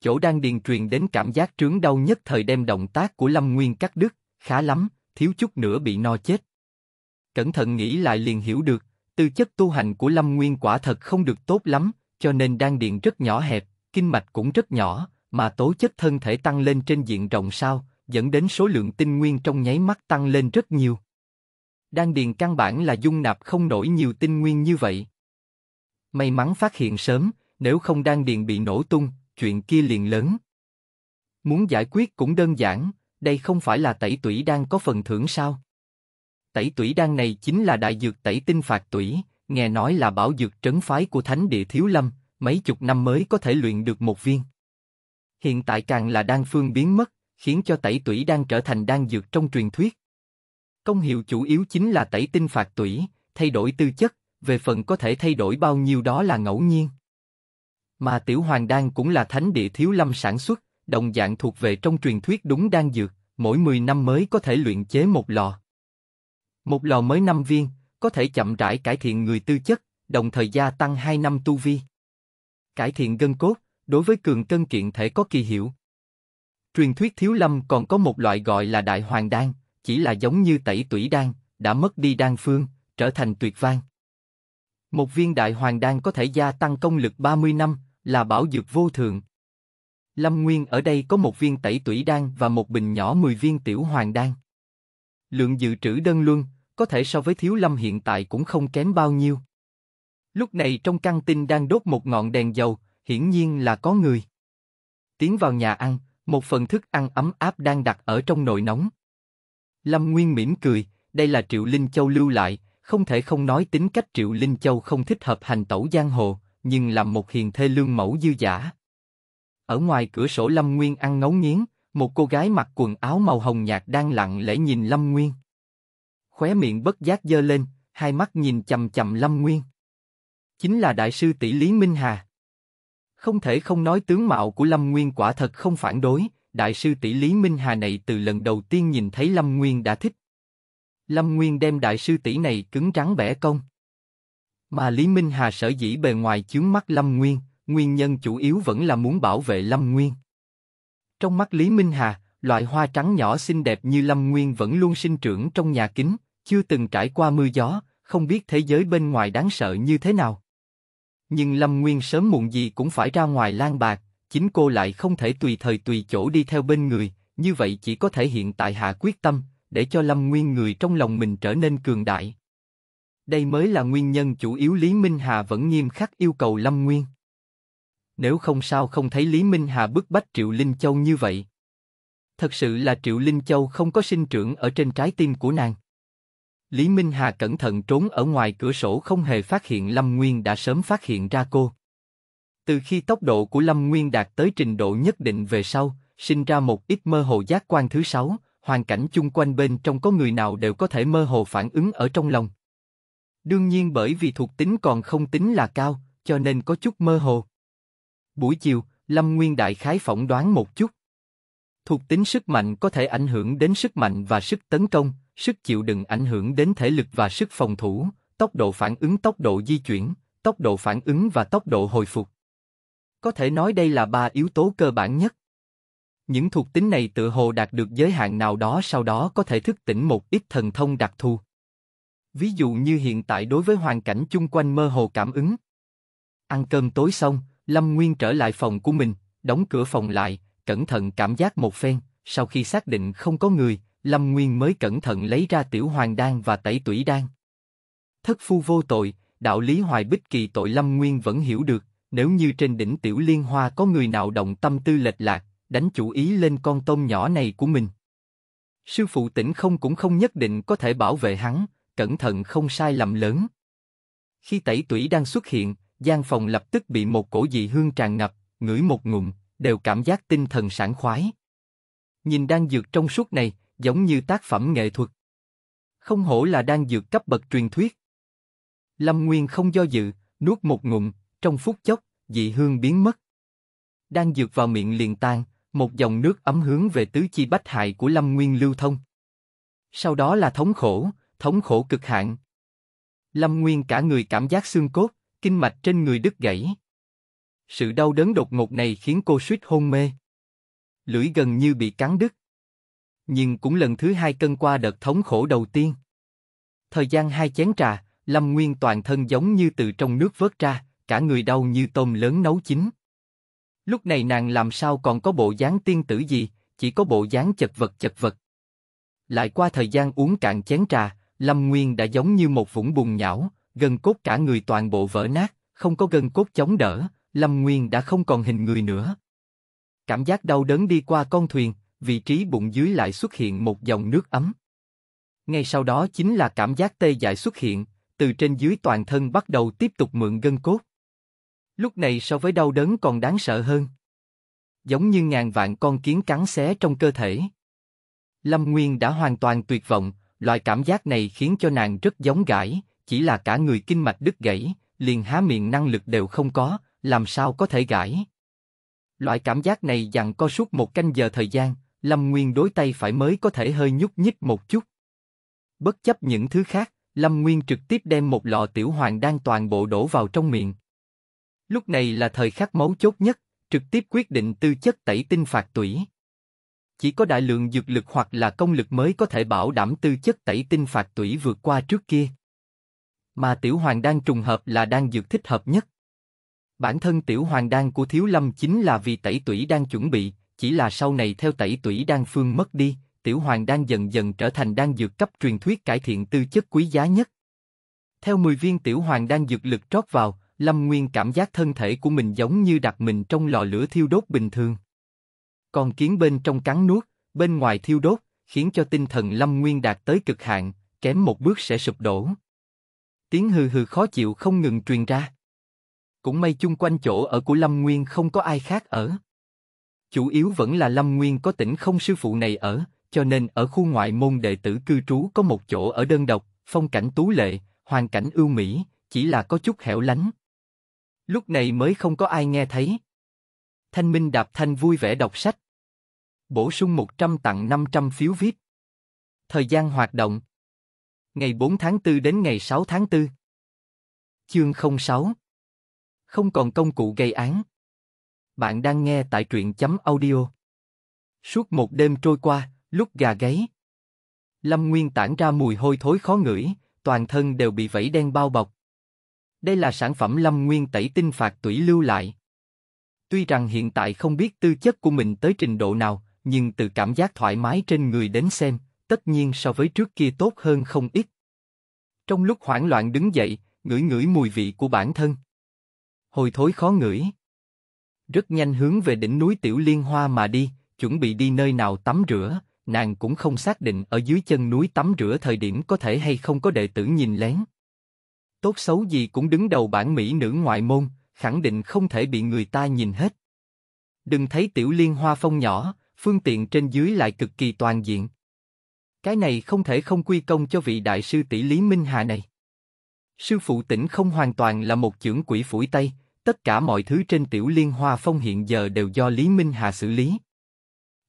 S1: Chỗ đan điền truyền đến cảm giác trướng đau nhất thời đem động tác của Lâm Nguyên cắt đứt, khá lắm, thiếu chút nữa bị no chết. Cẩn thận nghĩ lại liền hiểu được, tư chất tu hành của Lâm Nguyên quả thật không được tốt lắm, cho nên đan điện rất nhỏ hẹp, kinh mạch cũng rất nhỏ, mà tố chất thân thể tăng lên trên diện rộng sao, dẫn đến số lượng tinh nguyên trong nháy mắt tăng lên rất nhiều. Đan điện căn bản là dung nạp không nổi nhiều tinh nguyên như vậy. May mắn phát hiện sớm, nếu không đan điện bị nổ tung, chuyện kia liền lớn. Muốn giải quyết cũng đơn giản, đây không phải là tẩy tủy đan có phần thưởng sao? Tẩy tủy đan này chính là đại dược tẩy tinh phạt tủy, nghe nói là bảo dược trấn phái của thánh địa thiếu lâm, mấy chục năm mới có thể luyện được một viên. Hiện tại càng là đan phương biến mất, khiến cho tẩy tủy đang trở thành đan dược trong truyền thuyết. Công hiệu chủ yếu chính là tẩy tinh phạt tủy, thay đổi tư chất, về phần có thể thay đổi bao nhiêu đó là ngẫu nhiên. Mà tiểu hoàng đan cũng là thánh địa thiếu lâm sản xuất, đồng dạng thuộc về trong truyền thuyết đúng đan dược, mỗi 10 năm mới có thể luyện chế một lò. Một lò mới năm viên, có thể chậm rãi cải thiện người tư chất, đồng thời gia tăng 2 năm tu vi. Cải thiện gân cốt, đối với cường cân kiện thể có kỳ hiệu. Truyền thuyết thiếu lâm còn có một loại gọi là đại hoàng đan, chỉ là giống như tẩy tủy đan, đã mất đi đan phương, trở thành tuyệt vang. Một viên đại hoàng đan có thể gia tăng công lực 30 năm, là bảo dược vô thường. Lâm Nguyên ở đây có một viên tẩy tủy đan và một bình nhỏ 10 viên tiểu hoàng đan. Lượng dự trữ đơn luân, có thể so với Thiếu Lâm hiện tại cũng không kém bao nhiêu. Lúc này trong căn tin đang đốt một ngọn đèn dầu, hiển nhiên là có người. Tiến vào nhà ăn, một phần thức ăn ấm áp đang đặt ở trong nồi nóng. Lâm Nguyên mỉm cười, đây là Triệu Linh Châu lưu lại, không thể không nói tính cách Triệu Linh Châu không thích hợp hành tẩu giang hồ, nhưng làm một hiền thê lương mẫu dư giả. Ở ngoài cửa sổ Lâm Nguyên ăn ngấu nghiến, một cô gái mặc quần áo màu hồng nhạt đang lặng lẽ nhìn Lâm Nguyên khóe miệng bất giác dơ lên, hai mắt nhìn chầm chầm Lâm Nguyên. Chính là đại sư tỷ Lý Minh Hà. Không thể không nói tướng mạo của Lâm Nguyên quả thật không phản đối, đại sư tỷ Lý Minh Hà này từ lần đầu tiên nhìn thấy Lâm Nguyên đã thích. Lâm Nguyên đem đại sư tỷ này cứng trắng bẻ cong. Mà Lý Minh Hà sở dĩ bề ngoài chướng mắt Lâm Nguyên, nguyên nhân chủ yếu vẫn là muốn bảo vệ Lâm Nguyên. Trong mắt Lý Minh Hà, loại hoa trắng nhỏ xinh đẹp như Lâm Nguyên vẫn luôn sinh trưởng trong nhà kính, chưa từng trải qua mưa gió, không biết thế giới bên ngoài đáng sợ như thế nào. Nhưng Lâm Nguyên sớm muộn gì cũng phải ra ngoài lang bạc, chính cô lại không thể tùy thời tùy chỗ đi theo bên người, như vậy chỉ có thể hiện tại hạ quyết tâm, để cho Lâm Nguyên người trong lòng mình trở nên cường đại. Đây mới là nguyên nhân chủ yếu Lý Minh Hà vẫn nghiêm khắc yêu cầu Lâm Nguyên. Nếu không sao không thấy Lý Minh Hà bức bách Triệu Linh Châu như vậy. Thật sự là Triệu Linh Châu không có sinh trưởng ở trên trái tim của nàng. Lý Minh Hà cẩn thận trốn ở ngoài cửa sổ không hề phát hiện Lâm Nguyên đã sớm phát hiện ra cô. Từ khi tốc độ của Lâm Nguyên đạt tới trình độ nhất định về sau, sinh ra một ít mơ hồ giác quan thứ sáu, hoàn cảnh chung quanh bên trong có người nào đều có thể mơ hồ phản ứng ở trong lòng. Đương nhiên bởi vì thuộc tính còn không tính là cao, cho nên có chút mơ hồ. Buổi chiều, Lâm Nguyên Đại Khái phỏng đoán một chút. Thuộc tính sức mạnh có thể ảnh hưởng đến sức mạnh và sức tấn công, sức chịu đựng ảnh hưởng đến thể lực và sức phòng thủ, tốc độ phản ứng tốc độ di chuyển, tốc độ phản ứng và tốc độ hồi phục. Có thể nói đây là ba yếu tố cơ bản nhất. Những thuộc tính này tự hồ đạt được giới hạn nào đó sau đó có thể thức tỉnh một ít thần thông đặc thù. Ví dụ như hiện tại đối với hoàn cảnh chung quanh mơ hồ cảm ứng. Ăn cơm tối xong, Lâm Nguyên trở lại phòng của mình, đóng cửa phòng lại, cẩn thận cảm giác một phen, sau khi xác định không có người, Lâm Nguyên mới cẩn thận lấy ra tiểu hoàng đan và tẩy tủy đan. Thất phu vô tội, đạo lý hoài bích kỳ tội Lâm Nguyên vẫn hiểu được, nếu như trên đỉnh tiểu liên hoa có người nào động tâm tư lệch lạc, đánh chủ ý lên con tôm nhỏ này của mình. Sư phụ tỉnh không cũng không nhất định có thể bảo vệ hắn, cẩn thận không sai lầm lớn. Khi tẩy tủy đang xuất hiện, gian phòng lập tức bị một cổ dị hương tràn ngập, ngửi một ngụm, đều cảm giác tinh thần sảng khoái. Nhìn đang dược trong suốt này, giống như tác phẩm nghệ thuật. Không hổ là đang dược cấp bậc truyền thuyết. Lâm Nguyên không do dự, nuốt một ngụm, trong phút chốc, dị hương biến mất. Đang dược vào miệng liền tan, một dòng nước ấm hướng về tứ chi bách hại của Lâm Nguyên lưu thông. Sau đó là thống khổ, thống khổ cực hạn. Lâm Nguyên cả người cảm giác xương cốt, kinh mạch trên người đứt gãy. Sự đau đớn đột ngột này khiến cô suýt hôn mê. Lưỡi gần như bị cắn đứt nhưng cũng lần thứ hai cân qua đợt thống khổ đầu tiên. Thời gian hai chén trà, Lâm Nguyên toàn thân giống như từ trong nước vớt ra, cả người đau như tôm lớn nấu chín. Lúc này nàng làm sao còn có bộ dáng tiên tử gì, chỉ có bộ dáng chật vật chật vật. Lại qua thời gian uống cạn chén trà, Lâm Nguyên đã giống như một vũng bùn nhão, gần cốt cả người toàn bộ vỡ nát, không có gần cốt chống đỡ, Lâm Nguyên đã không còn hình người nữa. Cảm giác đau đớn đi qua con thuyền, vị trí bụng dưới lại xuất hiện một dòng nước ấm. Ngay sau đó chính là cảm giác tê dại xuất hiện, từ trên dưới toàn thân bắt đầu tiếp tục mượn gân cốt. Lúc này so với đau đớn còn đáng sợ hơn. Giống như ngàn vạn con kiến cắn xé trong cơ thể. Lâm Nguyên đã hoàn toàn tuyệt vọng, loại cảm giác này khiến cho nàng rất giống gãi, chỉ là cả người kinh mạch đứt gãy, liền há miệng năng lực đều không có, làm sao có thể gãi. Loại cảm giác này dằn co suốt một canh giờ thời gian, Lâm Nguyên đối tay phải mới có thể hơi nhúc nhích một chút. Bất chấp những thứ khác, Lâm Nguyên trực tiếp đem một lọ tiểu hoàng đang toàn bộ đổ vào trong miệng. Lúc này là thời khắc máu chốt nhất, trực tiếp quyết định tư chất tẩy tinh phạt tủy. Chỉ có đại lượng dược lực hoặc là công lực mới có thể bảo đảm tư chất tẩy tinh phạt tủy vượt qua trước kia. Mà tiểu hoàng đang trùng hợp là đang dược thích hợp nhất. Bản thân tiểu hoàng đan của thiếu lâm chính là vì tẩy tủy đang chuẩn bị, chỉ là sau này theo tẩy tủy đan phương mất đi, tiểu hoàng đan dần dần trở thành đan dược cấp truyền thuyết cải thiện tư chất quý giá nhất. Theo 10 viên tiểu hoàng đan dược lực trót vào, Lâm Nguyên cảm giác thân thể của mình giống như đặt mình trong lò lửa thiêu đốt bình thường. Còn kiến bên trong cắn nuốt, bên ngoài thiêu đốt, khiến cho tinh thần Lâm Nguyên đạt tới cực hạn, kém một bước sẽ sụp đổ. Tiếng hừ hừ khó chịu không ngừng truyền ra. Cũng may chung quanh chỗ ở của Lâm Nguyên không có ai khác ở. Chủ yếu vẫn là Lâm Nguyên có tỉnh không sư phụ này ở, cho nên ở khu ngoại môn đệ tử cư trú có một chỗ ở đơn độc, phong cảnh tú lệ, hoàn cảnh ưu mỹ, chỉ là có chút hẻo lánh. Lúc này mới không có ai nghe thấy. Thanh Minh Đạp Thanh vui vẻ đọc sách. Bổ sung 100 tặng 500 phiếu vip Thời gian hoạt động. Ngày 4 tháng 4 đến ngày 6 tháng 4. Chương 06. Không còn công cụ gây án. Bạn đang nghe tại truyện chấm audio. Suốt một đêm trôi qua, lúc gà gáy. Lâm Nguyên tản ra mùi hôi thối khó ngửi, toàn thân đều bị vẫy đen bao bọc. Đây là sản phẩm Lâm Nguyên tẩy tinh phạt tủy lưu lại. Tuy rằng hiện tại không biết tư chất của mình tới trình độ nào, nhưng từ cảm giác thoải mái trên người đến xem, tất nhiên so với trước kia tốt hơn không ít. Trong lúc hoảng loạn đứng dậy, ngửi ngửi mùi vị của bản thân. Hồi thối khó ngửi rất nhanh hướng về đỉnh núi Tiểu Liên Hoa mà đi, chuẩn bị đi nơi nào tắm rửa, nàng cũng không xác định ở dưới chân núi tắm rửa thời điểm có thể hay không có đệ tử nhìn lén. Tốt xấu gì cũng đứng đầu bản mỹ nữ ngoại môn, khẳng định không thể bị người ta nhìn hết. Đừng thấy Tiểu Liên Hoa phong nhỏ, phương tiện trên dưới lại cực kỳ toàn diện. Cái này không thể không quy công cho vị đại sư tỷ Lý Minh Hà này. Sư phụ tỉnh không hoàn toàn là một trưởng quỷ phủi tây. Tất cả mọi thứ trên tiểu liên hoa phong hiện giờ đều do Lý Minh Hà xử lý.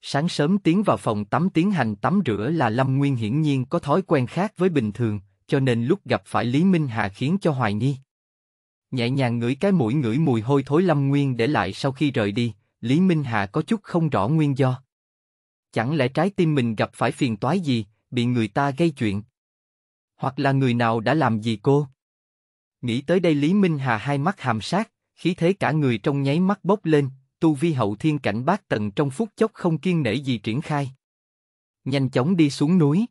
S1: Sáng sớm tiến vào phòng tắm tiến hành tắm rửa là Lâm Nguyên hiển nhiên có thói quen khác với bình thường, cho nên lúc gặp phải Lý Minh Hà khiến cho hoài nghi. Nhẹ nhàng ngửi cái mũi ngửi mùi hôi thối Lâm Nguyên để lại sau khi rời đi, Lý Minh Hà có chút không rõ nguyên do. Chẳng lẽ trái tim mình gặp phải phiền toái gì, bị người ta gây chuyện? Hoặc là người nào đã làm gì cô? Nghĩ tới đây Lý Minh Hà hai mắt hàm sát, khí thế cả người trong nháy mắt bốc lên, tu vi hậu thiên cảnh bát tận trong phút chốc không kiên nể gì triển khai. Nhanh chóng đi xuống núi.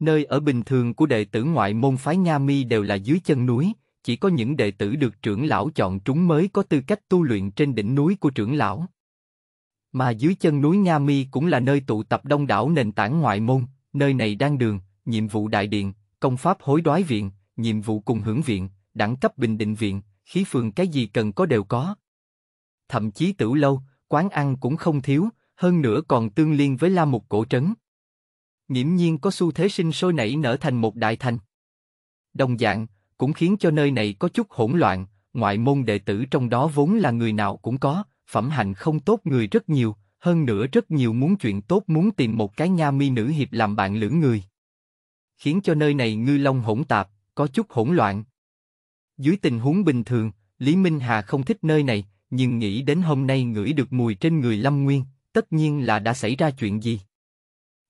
S1: Nơi ở bình thường của đệ tử ngoại môn phái Nga Mi đều là dưới chân núi, chỉ có những đệ tử được trưởng lão chọn trúng mới có tư cách tu luyện trên đỉnh núi của trưởng lão. Mà dưới chân núi Nga Mi cũng là nơi tụ tập đông đảo nền tảng ngoại môn, nơi này đang đường, nhiệm vụ đại điện, công pháp hối đoái viện, nhiệm vụ cùng hưởng viện, đẳng cấp bình định viện, khí phường cái gì cần có đều có. Thậm chí tử lâu, quán ăn cũng không thiếu, hơn nữa còn tương liên với La Mục cổ trấn. Nghiễm nhiên có xu thế sinh sôi nảy nở thành một đại thành. Đồng dạng, cũng khiến cho nơi này có chút hỗn loạn, ngoại môn đệ tử trong đó vốn là người nào cũng có, phẩm hạnh không tốt người rất nhiều, hơn nữa rất nhiều muốn chuyện tốt muốn tìm một cái nha mi nữ hiệp làm bạn lưỡng người. Khiến cho nơi này ngư long hỗn tạp, có chút hỗn loạn. Dưới tình huống bình thường, Lý Minh Hà không thích nơi này, nhưng nghĩ đến hôm nay ngửi được mùi trên người Lâm Nguyên, tất nhiên là đã xảy ra chuyện gì.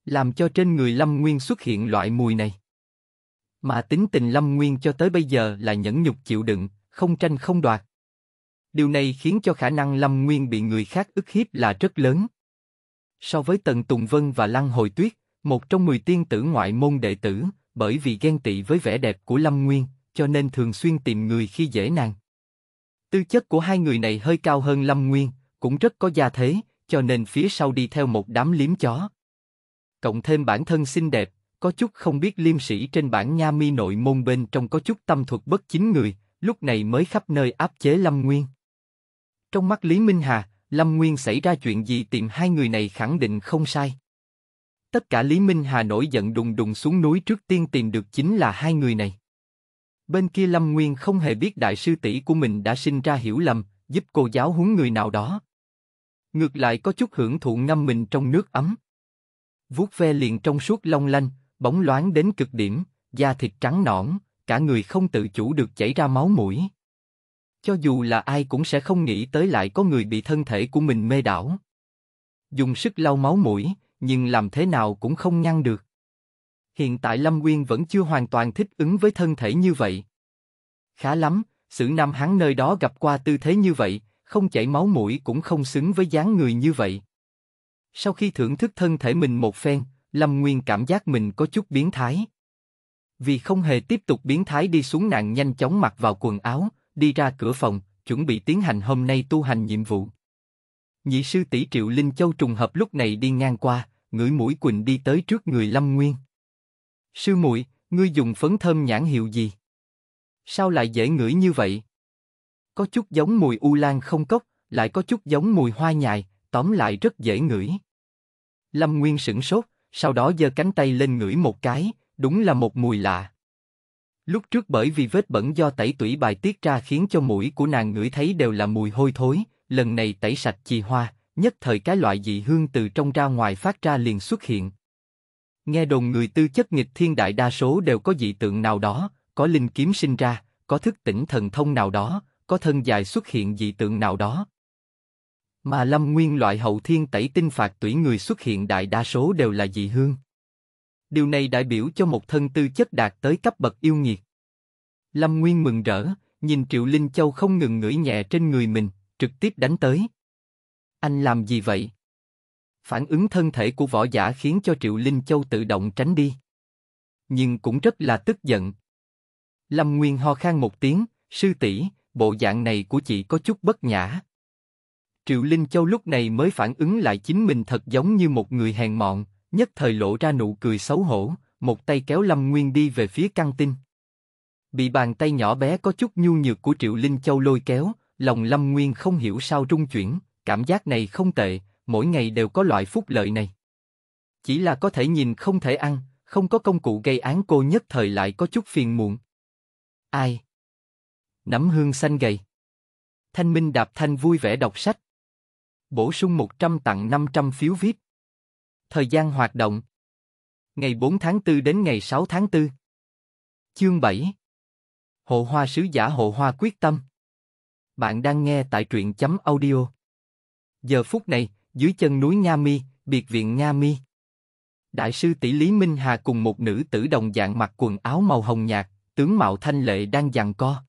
S1: Làm cho trên người Lâm Nguyên xuất hiện loại mùi này. Mà tính tình Lâm Nguyên cho tới bây giờ là nhẫn nhục chịu đựng, không tranh không đoạt. Điều này khiến cho khả năng Lâm Nguyên bị người khác ức hiếp là rất lớn. So với Tần Tùng Vân và Lăng Hồi Tuyết, một trong mười tiên tử ngoại môn đệ tử, bởi vì ghen tị với vẻ đẹp của Lâm Nguyên, cho nên thường xuyên tìm người khi dễ nàng. Tư chất của hai người này hơi cao hơn Lâm Nguyên, cũng rất có gia thế, cho nên phía sau đi theo một đám liếm chó. Cộng thêm bản thân xinh đẹp, có chút không biết liêm sĩ trên bản nha mi nội môn bên trong có chút tâm thuật bất chính người, lúc này mới khắp nơi áp chế Lâm Nguyên. Trong mắt Lý Minh Hà, Lâm Nguyên xảy ra chuyện gì tìm hai người này khẳng định không sai. Tất cả Lý Minh Hà nổi giận đùng đùng xuống núi trước tiên tìm được chính là hai người này. Bên kia Lâm Nguyên không hề biết đại sư tỷ của mình đã sinh ra hiểu lầm, giúp cô giáo huấn người nào đó. Ngược lại có chút hưởng thụ ngâm mình trong nước ấm. Vuốt ve liền trong suốt long lanh, bóng loáng đến cực điểm, da thịt trắng nõn, cả người không tự chủ được chảy ra máu mũi. Cho dù là ai cũng sẽ không nghĩ tới lại có người bị thân thể của mình mê đảo. Dùng sức lau máu mũi, nhưng làm thế nào cũng không ngăn được hiện tại Lâm Nguyên vẫn chưa hoàn toàn thích ứng với thân thể như vậy. Khá lắm, xử nam hắn nơi đó gặp qua tư thế như vậy, không chảy máu mũi cũng không xứng với dáng người như vậy. Sau khi thưởng thức thân thể mình một phen, Lâm Nguyên cảm giác mình có chút biến thái. Vì không hề tiếp tục biến thái đi xuống nàng nhanh chóng mặc vào quần áo, đi ra cửa phòng, chuẩn bị tiến hành hôm nay tu hành nhiệm vụ. Nhị sư tỷ Triệu Linh Châu trùng hợp lúc này đi ngang qua, ngửi mũi Quỳnh đi tới trước người Lâm Nguyên. Sư muội, ngươi dùng phấn thơm nhãn hiệu gì? Sao lại dễ ngửi như vậy? Có chút giống mùi u lan không cốc, lại có chút giống mùi hoa nhài, tóm lại rất dễ ngửi. Lâm Nguyên sửng sốt, sau đó giơ cánh tay lên ngửi một cái, đúng là một mùi lạ. Lúc trước bởi vì vết bẩn do tẩy tủy bài tiết ra khiến cho mũi của nàng ngửi thấy đều là mùi hôi thối, lần này tẩy sạch chì hoa, nhất thời cái loại dị hương từ trong ra ngoài phát ra liền xuất hiện. Nghe đồn người tư chất nghịch thiên đại đa số đều có dị tượng nào đó, có linh kiếm sinh ra, có thức tỉnh thần thông nào đó, có thân dài xuất hiện dị tượng nào đó. Mà lâm nguyên loại hậu thiên tẩy tinh phạt tủy người xuất hiện đại đa số đều là dị hương. Điều này đại biểu cho một thân tư chất đạt tới cấp bậc yêu nghiệt. Lâm Nguyên mừng rỡ, nhìn Triệu Linh Châu không ngừng ngửi nhẹ trên người mình, trực tiếp đánh tới. Anh làm gì vậy? Phản ứng thân thể của võ giả khiến cho Triệu Linh Châu tự động tránh đi. Nhưng cũng rất là tức giận. Lâm Nguyên ho khan một tiếng, sư tỷ, bộ dạng này của chị có chút bất nhã. Triệu Linh Châu lúc này mới phản ứng lại chính mình thật giống như một người hèn mọn, nhất thời lộ ra nụ cười xấu hổ, một tay kéo Lâm Nguyên đi về phía căng tin. Bị bàn tay nhỏ bé có chút nhu nhược của Triệu Linh Châu lôi kéo, lòng Lâm Nguyên không hiểu sao rung chuyển, cảm giác này không tệ, mỗi ngày đều có loại phúc lợi này. Chỉ là có thể nhìn không thể ăn, không có công cụ gây án cô nhất thời lại có chút phiền muộn. Ai? Nắm hương xanh gầy. Thanh Minh đạp thanh vui vẻ đọc sách. Bổ sung 100 tặng 500 phiếu VIP. Thời gian hoạt động. Ngày 4 tháng 4 đến ngày 6 tháng 4. Chương 7 Hộ hoa sứ giả hộ hoa quyết tâm. Bạn đang nghe tại truyện chấm audio. Giờ phút này, dưới chân núi Nga Mi, biệt viện Nga Mi. Đại sư tỷ Lý Minh Hà cùng một nữ tử đồng dạng mặc quần áo màu hồng nhạt, tướng mạo thanh lệ đang giằng co.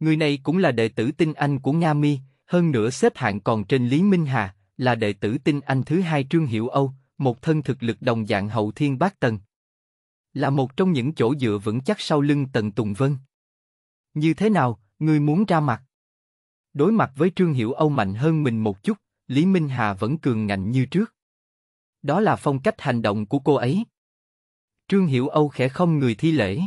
S1: Người này cũng là đệ tử tinh anh của Nga Mi, hơn nữa xếp hạng còn trên Lý Minh Hà, là đệ tử tinh anh thứ hai Trương hiệu Âu, một thân thực lực đồng dạng hậu thiên bát tần Là một trong những chỗ dựa vững chắc sau lưng Tần Tùng Vân. Như thế nào, người muốn ra mặt? Đối mặt với Trương hiệu Âu mạnh hơn mình một chút, Lý Minh Hà vẫn cường ngạnh như trước. Đó là phong cách hành động của cô ấy. Trương Hiểu Âu khẽ không người thi lễ.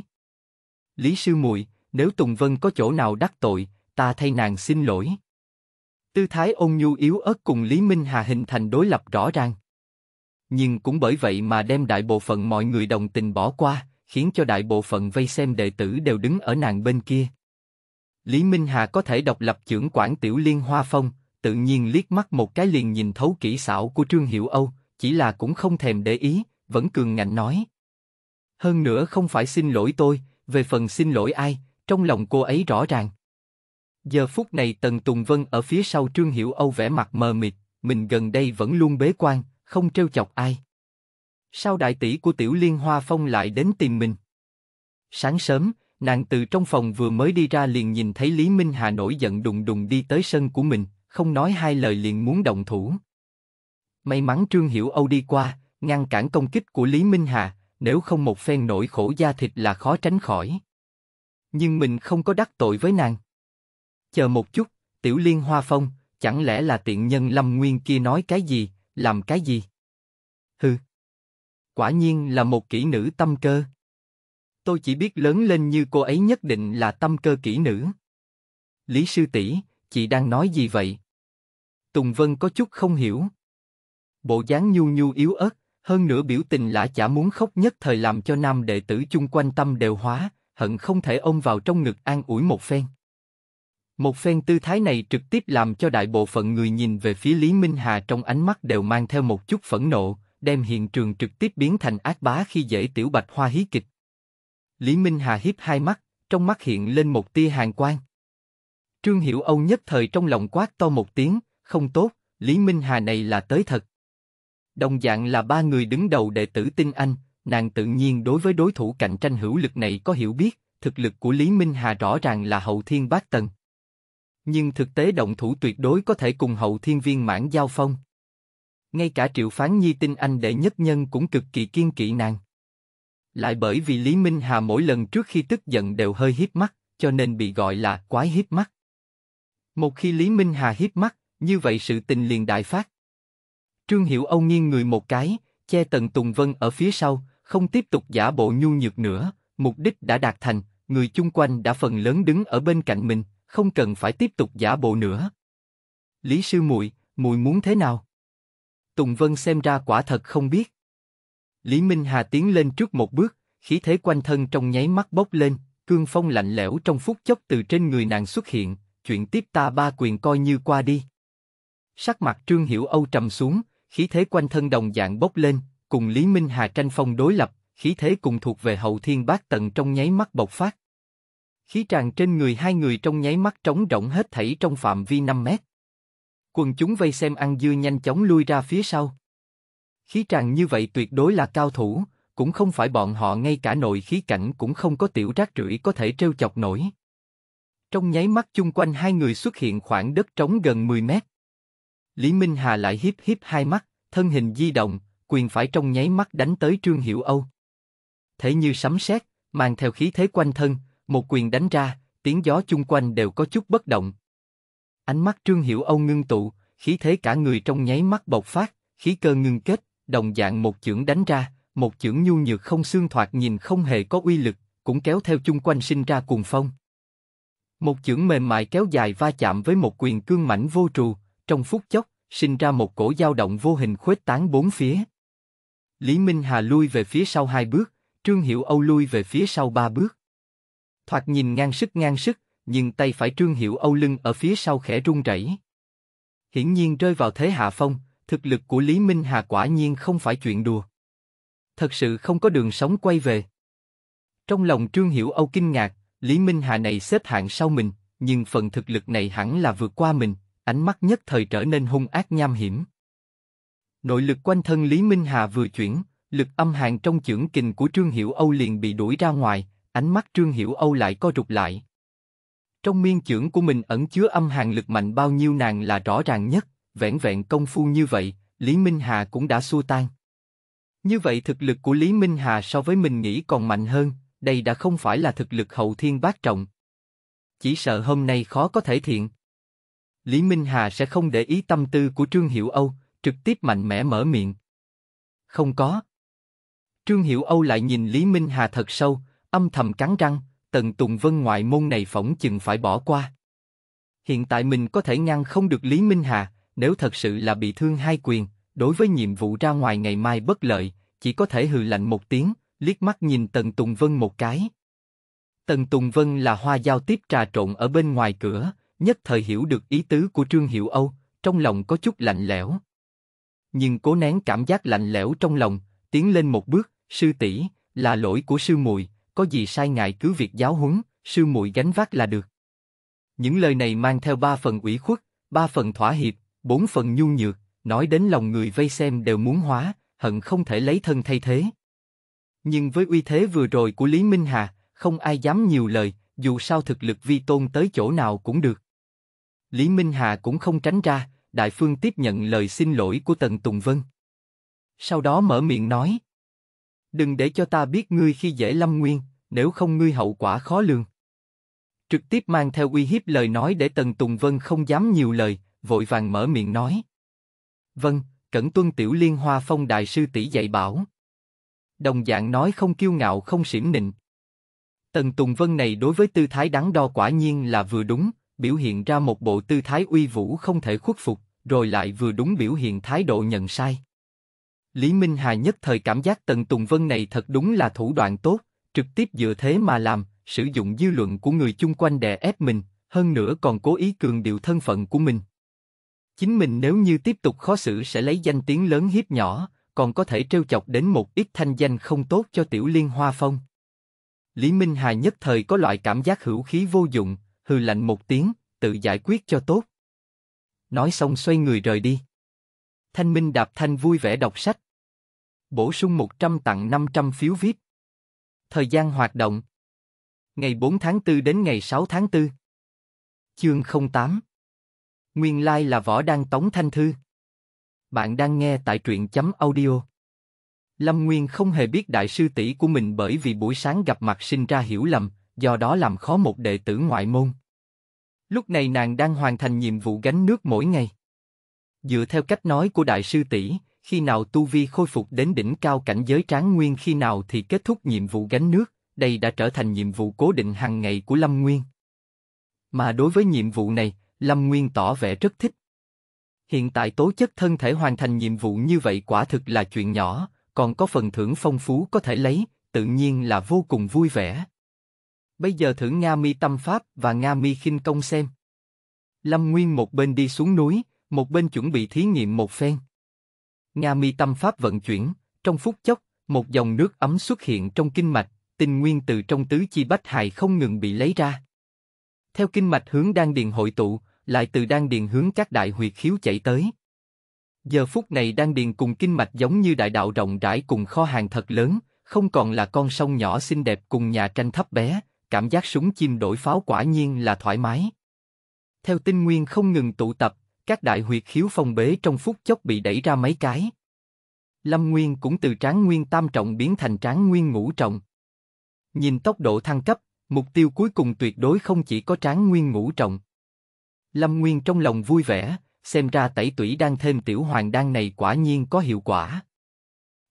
S1: Lý Sư muội, nếu Tùng Vân có chỗ nào đắc tội, ta thay nàng xin lỗi. Tư thái ôn nhu yếu ớt cùng Lý Minh Hà hình thành đối lập rõ ràng. Nhưng cũng bởi vậy mà đem đại bộ phận mọi người đồng tình bỏ qua, khiến cho đại bộ phận vây xem đệ tử đều đứng ở nàng bên kia. Lý Minh Hà có thể độc lập trưởng quản tiểu liên hoa phong, tự nhiên liếc mắt một cái liền nhìn thấu kỹ xảo của Trương Hiểu Âu, chỉ là cũng không thèm để ý, vẫn cường ngạnh nói. Hơn nữa không phải xin lỗi tôi, về phần xin lỗi ai, trong lòng cô ấy rõ ràng. Giờ phút này Tần Tùng Vân ở phía sau Trương Hiểu Âu vẻ mặt mờ mịt, mình gần đây vẫn luôn bế quan, không trêu chọc ai. Sao đại tỷ của Tiểu Liên Hoa Phong lại đến tìm mình? Sáng sớm, nàng từ trong phòng vừa mới đi ra liền nhìn thấy Lý Minh Hà nổi giận đùng đùng đi tới sân của mình, không nói hai lời liền muốn đồng thủ. May mắn Trương Hiểu Âu đi qua, ngăn cản công kích của Lý Minh Hà, nếu không một phen nỗi khổ da thịt là khó tránh khỏi. Nhưng mình không có đắc tội với nàng. Chờ một chút, Tiểu Liên Hoa Phong, chẳng lẽ là tiện nhân Lâm Nguyên kia nói cái gì, làm cái gì? Hừ. Quả nhiên là một kỹ nữ tâm cơ. Tôi chỉ biết lớn lên như cô ấy nhất định là tâm cơ kỹ nữ. Lý sư tỷ, chị đang nói gì vậy? Tùng Vân có chút không hiểu. Bộ dáng nhu nhu yếu ớt, hơn nữa biểu tình lạ chả muốn khóc nhất thời làm cho nam đệ tử chung quanh tâm đều hóa, hận không thể ôm vào trong ngực an ủi một phen. Một phen tư thái này trực tiếp làm cho đại bộ phận người nhìn về phía Lý Minh Hà trong ánh mắt đều mang theo một chút phẫn nộ, đem hiện trường trực tiếp biến thành ác bá khi dễ tiểu bạch hoa hí kịch. Lý Minh Hà hiếp hai mắt, trong mắt hiện lên một tia hàng quang. Trương Hiểu Âu nhất thời trong lòng quát to một tiếng, không tốt, Lý Minh Hà này là tới thật. Đồng dạng là ba người đứng đầu đệ tử tinh anh, nàng tự nhiên đối với đối thủ cạnh tranh hữu lực này có hiểu biết, thực lực của Lý Minh Hà rõ ràng là hậu thiên bát tầng. Nhưng thực tế động thủ tuyệt đối có thể cùng hậu thiên viên mãn giao phong. Ngay cả triệu phán nhi tinh anh đệ nhất nhân cũng cực kỳ kiên kỵ nàng. Lại bởi vì Lý Minh Hà mỗi lần trước khi tức giận đều hơi hiếp mắt, cho nên bị gọi là quái hiếp mắt. Một khi Lý Minh Hà hiếp mắt, như vậy sự tình liền đại phát. Trương Hiểu Âu nghiêng người một cái, che Tần Tùng Vân ở phía sau, không tiếp tục giả bộ nhu nhược nữa, mục đích đã đạt thành, người chung quanh đã phần lớn đứng ở bên cạnh mình, không cần phải tiếp tục giả bộ nữa. Lý sư muội, muội muốn thế nào? Tùng Vân xem ra quả thật không biết. Lý Minh Hà tiến lên trước một bước, khí thế quanh thân trong nháy mắt bốc lên, cương phong lạnh lẽo trong phút chốc từ trên người nàng xuất hiện, chuyện tiếp ta ba quyền coi như qua đi. Sắc mặt Trương Hiểu Âu trầm xuống, khí thế quanh thân đồng dạng bốc lên, cùng Lý Minh Hà tranh phong đối lập, khí thế cùng thuộc về hậu thiên bát tận trong nháy mắt bộc phát. Khí tràn trên người hai người trong nháy mắt trống rỗng hết thảy trong phạm vi 5 mét. Quần chúng vây xem ăn dưa nhanh chóng lui ra phía sau. Khí tràn như vậy tuyệt đối là cao thủ, cũng không phải bọn họ ngay cả nội khí cảnh cũng không có tiểu rác rưởi có thể trêu chọc nổi. Trong nháy mắt chung quanh hai người xuất hiện khoảng đất trống gần 10 mét. Lý Minh Hà lại hiếp hiếp hai mắt, thân hình di động, quyền phải trong nháy mắt đánh tới Trương Hiểu Âu. Thế như sấm sét, mang theo khí thế quanh thân, một quyền đánh ra, tiếng gió chung quanh đều có chút bất động. Ánh mắt Trương Hiểu Âu ngưng tụ, khí thế cả người trong nháy mắt bộc phát, khí cơ ngưng kết, đồng dạng một chưởng đánh ra, một chưởng nhu nhược không xương thoạt nhìn không hề có uy lực, cũng kéo theo chung quanh sinh ra cuồng phong. Một chưởng mềm mại kéo dài va chạm với một quyền cương mãnh vô trụ trong phút chốc, sinh ra một cổ dao động vô hình khuếch tán bốn phía. Lý Minh Hà lui về phía sau hai bước, Trương Hiểu Âu lui về phía sau ba bước. Thoạt nhìn ngang sức ngang sức, nhưng tay phải Trương Hiểu Âu lưng ở phía sau khẽ run rẩy. Hiển nhiên rơi vào thế hạ phong, thực lực của Lý Minh Hà quả nhiên không phải chuyện đùa. Thật sự không có đường sống quay về. Trong lòng Trương Hiểu Âu kinh ngạc, Lý Minh Hà này xếp hạng sau mình, nhưng phần thực lực này hẳn là vượt qua mình, ánh mắt nhất thời trở nên hung ác nham hiểm. Nội lực quanh thân Lý Minh Hà vừa chuyển, lực âm hàn trong chưởng kình của Trương Hiểu Âu liền bị đuổi ra ngoài, ánh mắt Trương Hiểu Âu lại co rụt lại. Trong miên chưởng của mình ẩn chứa âm hàn lực mạnh bao nhiêu nàng là rõ ràng nhất, vẻn vẹn công phu như vậy, Lý Minh Hà cũng đã xua tan. Như vậy thực lực của Lý Minh Hà so với mình nghĩ còn mạnh hơn, đây đã không phải là thực lực hậu thiên bát trọng. Chỉ sợ hôm nay khó có thể thiện. Lý Minh Hà sẽ không để ý tâm tư của Trương Hiểu Âu, trực tiếp mạnh mẽ mở miệng. Không có. Trương Hiểu Âu lại nhìn Lý Minh Hà thật sâu, âm thầm cắn răng, Tần Tùng Vân ngoại môn này phỏng chừng phải bỏ qua. Hiện tại mình có thể ngăn không được Lý Minh Hà, nếu thật sự là bị thương hai quyền, đối với nhiệm vụ ra ngoài ngày mai bất lợi, chỉ có thể hừ lạnh một tiếng, liếc mắt nhìn Tần Tùng Vân một cái. Tần Tùng Vân là hoa giao tiếp trà trộn ở bên ngoài cửa, nhất thời hiểu được ý tứ của Trương Hiệu Âu, trong lòng có chút lạnh lẽo. Nhưng cố nén cảm giác lạnh lẽo trong lòng, tiến lên một bước, sư tỷ là lỗi của sư muội, có gì sai ngài cứ việc giáo huấn, sư muội gánh vác là được. Những lời này mang theo ba phần ủy khuất, ba phần thỏa hiệp, bốn phần nhu nhược, nói đến lòng người vây xem đều muốn hóa, hận không thể lấy thân thay thế. Nhưng với uy thế vừa rồi của Lý Minh Hà, không ai dám nhiều lời, dù sao thực lực vi tôn tới chỗ nào cũng được. Lý Minh Hà cũng không tránh ra, Đại Phương tiếp nhận lời xin lỗi của Tần Tùng Vân. Sau đó mở miệng nói. Đừng để cho ta biết ngươi khi dễ lâm nguyên, nếu không ngươi hậu quả khó lường. Trực tiếp mang theo uy hiếp lời nói để Tần Tùng Vân không dám nhiều lời, vội vàng mở miệng nói. Vâng, cẩn tuân tiểu liên hoa phong đại sư tỷ dạy bảo. Đồng dạng nói không kiêu ngạo không xỉm nịnh. Tần Tùng Vân này đối với tư thái đáng đo quả nhiên là vừa đúng, biểu hiện ra một bộ tư thái uy vũ không thể khuất phục, rồi lại vừa đúng biểu hiện thái độ nhận sai. Lý Minh Hà nhất thời cảm giác Tần Tùng Vân này thật đúng là thủ đoạn tốt, trực tiếp dựa thế mà làm, sử dụng dư luận của người chung quanh đè ép mình, hơn nữa còn cố ý cường điệu thân phận của mình. Chính mình nếu như tiếp tục khó xử sẽ lấy danh tiếng lớn hiếp nhỏ, còn có thể trêu chọc đến một ít thanh danh không tốt cho tiểu liên hoa phong. Lý Minh Hà nhất thời có loại cảm giác hữu khí vô dụng, hừ lạnh một tiếng, tự giải quyết cho tốt. Nói xong xoay người rời đi. Thanh Minh Đạp Thanh vui vẻ đọc sách. Bổ sung 100 tặng 500 phiếu VIP. Thời gian hoạt động. Ngày 4 tháng 4 đến ngày 6 tháng 4. Chương 08 Nguyên lai like là Võ đang Tống Thanh Thư. Bạn đang nghe tại truyện chấm audio. Lâm Nguyên không hề biết đại sư tỷ của mình bởi vì buổi sáng gặp mặt sinh ra hiểu lầm, do đó làm khó một đệ tử ngoại môn. Lúc này nàng đang hoàn thành nhiệm vụ gánh nước mỗi ngày. Dựa theo cách nói của đại sư tỷ, khi nào tu vi khôi phục đến đỉnh cao cảnh giới tráng nguyên khi nào thì kết thúc nhiệm vụ gánh nước, đây đã trở thành nhiệm vụ cố định hàng ngày của Lâm Nguyên. Mà đối với nhiệm vụ này, Lâm Nguyên tỏ vẻ rất thích. Hiện tại tố chất thân thể hoàn thành nhiệm vụ như vậy quả thực là chuyện nhỏ, còn có phần thưởng phong phú có thể lấy, tự nhiên là vô cùng vui vẻ bây giờ thử Nga Mi Tâm Pháp và Nga Mi khinh Công xem. Lâm Nguyên một bên đi xuống núi, một bên chuẩn bị thí nghiệm một phen. Nga Mi Tâm Pháp vận chuyển, trong phút chốc, một dòng nước ấm xuất hiện trong kinh mạch, tinh nguyên từ trong tứ chi bách hại không ngừng bị lấy ra. Theo kinh mạch hướng đan điền hội tụ, lại từ đan điền hướng các đại huyệt khiếu chảy tới. Giờ phút này đan điền cùng kinh mạch giống như đại đạo rộng rãi cùng kho hàng thật lớn, không còn là con sông nhỏ xinh đẹp cùng nhà tranh thấp bé, cảm giác súng chim đổi pháo quả nhiên là thoải mái. Theo tinh nguyên không ngừng tụ tập, các đại huyệt khiếu phong bế trong phút chốc bị đẩy ra mấy cái. Lâm Nguyên cũng từ tráng nguyên tam trọng biến thành tráng nguyên ngũ trọng. Nhìn tốc độ thăng cấp, mục tiêu cuối cùng tuyệt đối không chỉ có tráng nguyên ngũ trọng. Lâm Nguyên trong lòng vui vẻ, xem ra tẩy tủy đang thêm tiểu hoàng đan này quả nhiên có hiệu quả.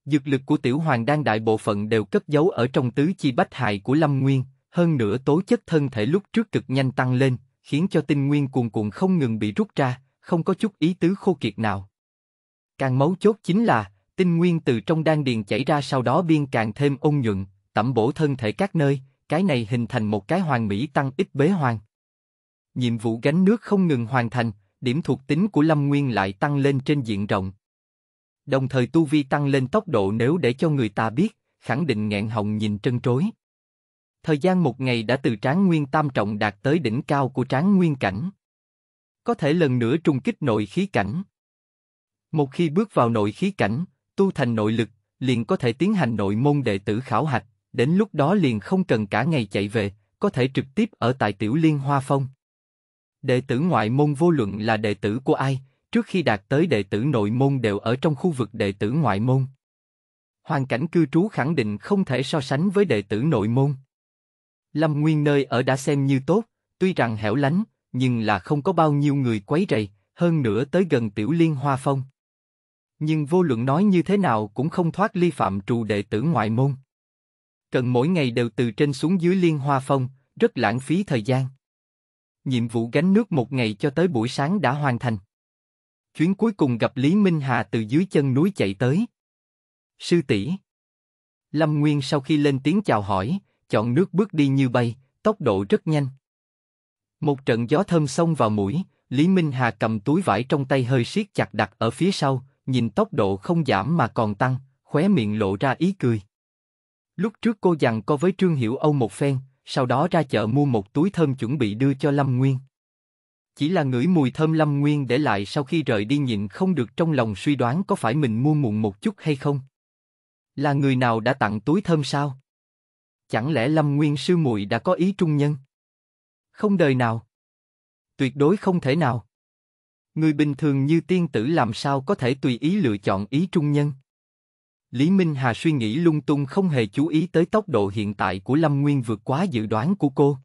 S1: Dược lực của tiểu hoàng đan đại bộ phận đều cất giấu ở trong tứ chi bách hại của Lâm Nguyên, hơn nữa tố chất thân thể lúc trước cực nhanh tăng lên, khiến cho tinh nguyên cuồn cuộn không ngừng bị rút ra, không có chút ý tứ khô kiệt nào. Càng mấu chốt chính là, tinh nguyên từ trong đan điền chảy ra sau đó biên càng thêm ôn nhuận, tẩm bổ thân thể các nơi, cái này hình thành một cái hoàn mỹ tăng ít bế hoàng. Nhiệm vụ gánh nước không ngừng hoàn thành, điểm thuộc tính của Lâm Nguyên lại tăng lên trên diện rộng. Đồng thời tu vi tăng lên tốc độ nếu để cho người ta biết, khẳng định nghẹn hồng nhìn trân trối thời gian một ngày đã từ tráng nguyên tam trọng đạt tới đỉnh cao của tráng nguyên cảnh. Có thể lần nữa trùng kích nội khí cảnh. Một khi bước vào nội khí cảnh, tu thành nội lực, liền có thể tiến hành nội môn đệ tử khảo hạch, đến lúc đó liền không cần cả ngày chạy về, có thể trực tiếp ở tại tiểu liên hoa phong. Đệ tử ngoại môn vô luận là đệ tử của ai, trước khi đạt tới đệ tử nội môn đều ở trong khu vực đệ tử ngoại môn. Hoàn cảnh cư trú khẳng định không thể so sánh với đệ tử nội môn. Lâm Nguyên nơi ở đã xem như tốt, tuy rằng hẻo lánh, nhưng là không có bao nhiêu người quấy rầy, hơn nữa tới gần Tiểu Liên Hoa Phong. Nhưng vô luận nói như thế nào cũng không thoát ly phạm trù đệ tử ngoại môn. Cần mỗi ngày đều từ trên xuống dưới Liên Hoa Phong, rất lãng phí thời gian. Nhiệm vụ gánh nước một ngày cho tới buổi sáng đã hoàn thành. Chuyến cuối cùng gặp Lý Minh Hà từ dưới chân núi chạy tới. Sư tỷ. Lâm Nguyên sau khi lên tiếng chào hỏi, chọn nước bước đi như bay, tốc độ rất nhanh. Một trận gió thơm xông vào mũi, Lý Minh Hà cầm túi vải trong tay hơi siết chặt đặt ở phía sau, nhìn tốc độ không giảm mà còn tăng, khóe miệng lộ ra ý cười. Lúc trước cô dặn co với Trương Hiểu Âu một phen, sau đó ra chợ mua một túi thơm chuẩn bị đưa cho Lâm Nguyên. Chỉ là ngửi mùi thơm Lâm Nguyên để lại sau khi rời đi nhịn không được trong lòng suy đoán có phải mình mua muộn một chút hay không. Là người nào đã tặng túi thơm sao? Chẳng lẽ Lâm Nguyên sư muội đã có ý trung nhân? Không đời nào. Tuyệt đối không thể nào. Người bình thường như tiên tử làm sao có thể tùy ý lựa chọn ý trung nhân? Lý Minh Hà suy nghĩ lung tung không hề chú ý tới tốc độ hiện tại của Lâm Nguyên vượt quá dự đoán của cô.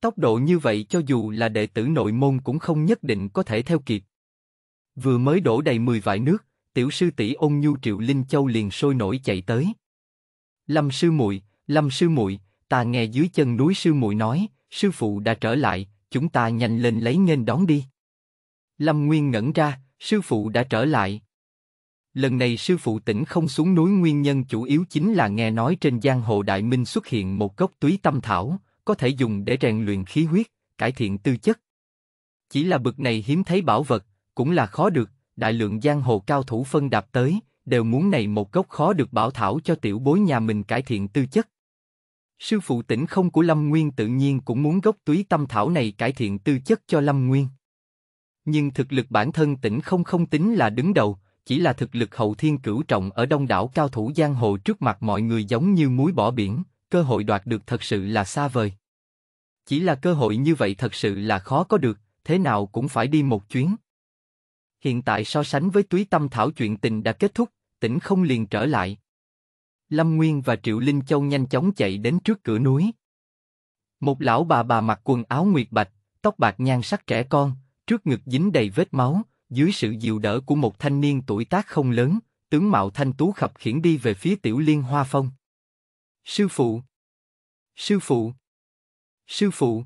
S1: Tốc độ như vậy cho dù là đệ tử nội môn cũng không nhất định có thể theo kịp. Vừa mới đổ đầy mười vại nước, tiểu sư tỷ ôn nhu Triệu Linh Châu liền sôi nổi chạy tới. Lâm sư muội, Lâm sư muội, ta nghe dưới chân núi sư muội nói, sư phụ đã trở lại, chúng ta nhanh lên lấy nghênh đón đi. Lâm Nguyên ngẩn ra, sư phụ đã trở lại. Lần này sư phụ tỉnh không xuống núi nguyên nhân chủ yếu chính là nghe nói trên giang hồ Đại Minh xuất hiện một gốc túy tâm thảo, có thể dùng để rèn luyện khí huyết, cải thiện tư chất. Chỉ là bực này hiếm thấy bảo vật, cũng là khó được, đại lượng giang hồ cao thủ phân đạp tới, đều muốn này một gốc khó được bảo thảo cho tiểu bối nhà mình cải thiện tư chất. Sư phụ tỉnh không của Lâm Nguyên tự nhiên cũng muốn gốc túy tâm thảo này cải thiện tư chất cho Lâm Nguyên. Nhưng thực lực bản thân tỉnh không không tính là đứng đầu, chỉ là thực lực hậu thiên cửu trọng ở đông đảo cao thủ giang hồ trước mặt mọi người giống như muối bỏ biển, cơ hội đoạt được thật sự là xa vời. Chỉ là cơ hội như vậy thật sự là khó có được, thế nào cũng phải đi một chuyến. Hiện tại so sánh với túy tâm thảo chuyện tình đã kết thúc, tỉnh không liền trở lại, Lâm Nguyên và Triệu Linh Châu nhanh chóng chạy đến trước cửa núi. Một lão bà bà mặc quần áo nguyệt bạch, tóc bạc nhan sắc trẻ con, trước ngực dính đầy vết máu, dưới sự dịu đỡ của một thanh niên tuổi tác không lớn, tướng mạo thanh tú khập khiển đi về phía tiểu liên hoa phong. Sư phụ! Sư phụ! Sư phụ!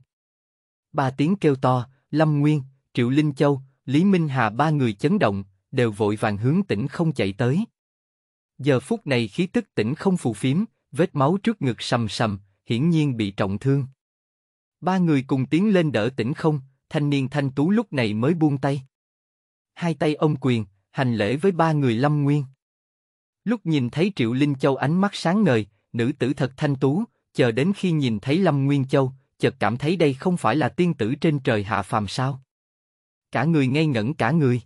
S1: Ba tiếng kêu to, Lâm Nguyên, Triệu Linh Châu, Lý Minh Hà ba người chấn động, đều vội vàng hướng tỉnh không chạy tới. Giờ phút này khí tức tỉnh không phù phiếm, vết máu trước ngực sầm sầm, hiển nhiên bị trọng thương. Ba người cùng tiến lên đỡ tỉnh không, thanh niên thanh tú lúc này mới buông tay. Hai tay ông quyền, hành lễ với ba người lâm nguyên. Lúc nhìn thấy Triệu Linh Châu ánh mắt sáng ngời, nữ tử thật thanh tú, chờ đến khi nhìn thấy Lâm Nguyên Châu, chợt cảm thấy đây không phải là tiên tử trên trời hạ phàm sao. Cả người ngây ngẩn cả người.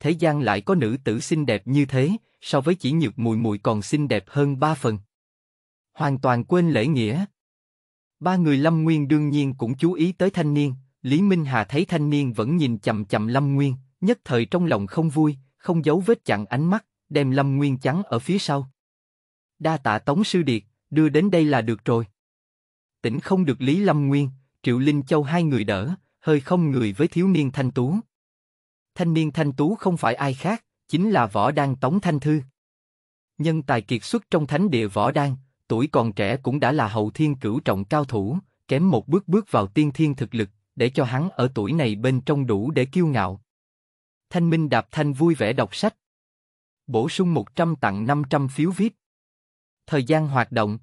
S1: Thế gian lại có nữ tử xinh đẹp như thế, so với chỉ nhược mùi mùi còn xinh đẹp hơn ba phần. Hoàn toàn quên lễ nghĩa. Ba người Lâm Nguyên đương nhiên cũng chú ý tới thanh niên, Lý Minh Hà thấy thanh niên vẫn nhìn chậm chậm Lâm Nguyên, nhất thời trong lòng không vui, không giấu vết chặn ánh mắt, đem Lâm Nguyên chắn ở phía sau. Đa tạ Tống Sư Điệt, đưa đến đây là được rồi. Tỉnh không được Lý Lâm Nguyên, Triệu Linh Châu hai người đỡ, hơi không người với thiếu niên thanh tú. Thanh niên thanh tú không phải ai khác, chính là Võ Đan Tống Thanh Thư. Nhân tài kiệt xuất trong thánh địa Võ Đan, tuổi còn trẻ cũng đã là hậu thiên cửu trọng cao thủ, kém một bước bước vào tiên thiên thực lực, để cho hắn ở tuổi này bên trong đủ để kiêu ngạo. Thanh Minh Đạp Thanh vui vẻ đọc sách. Bổ sung 100 tặng 500 phiếu VIP. Thời gian hoạt động.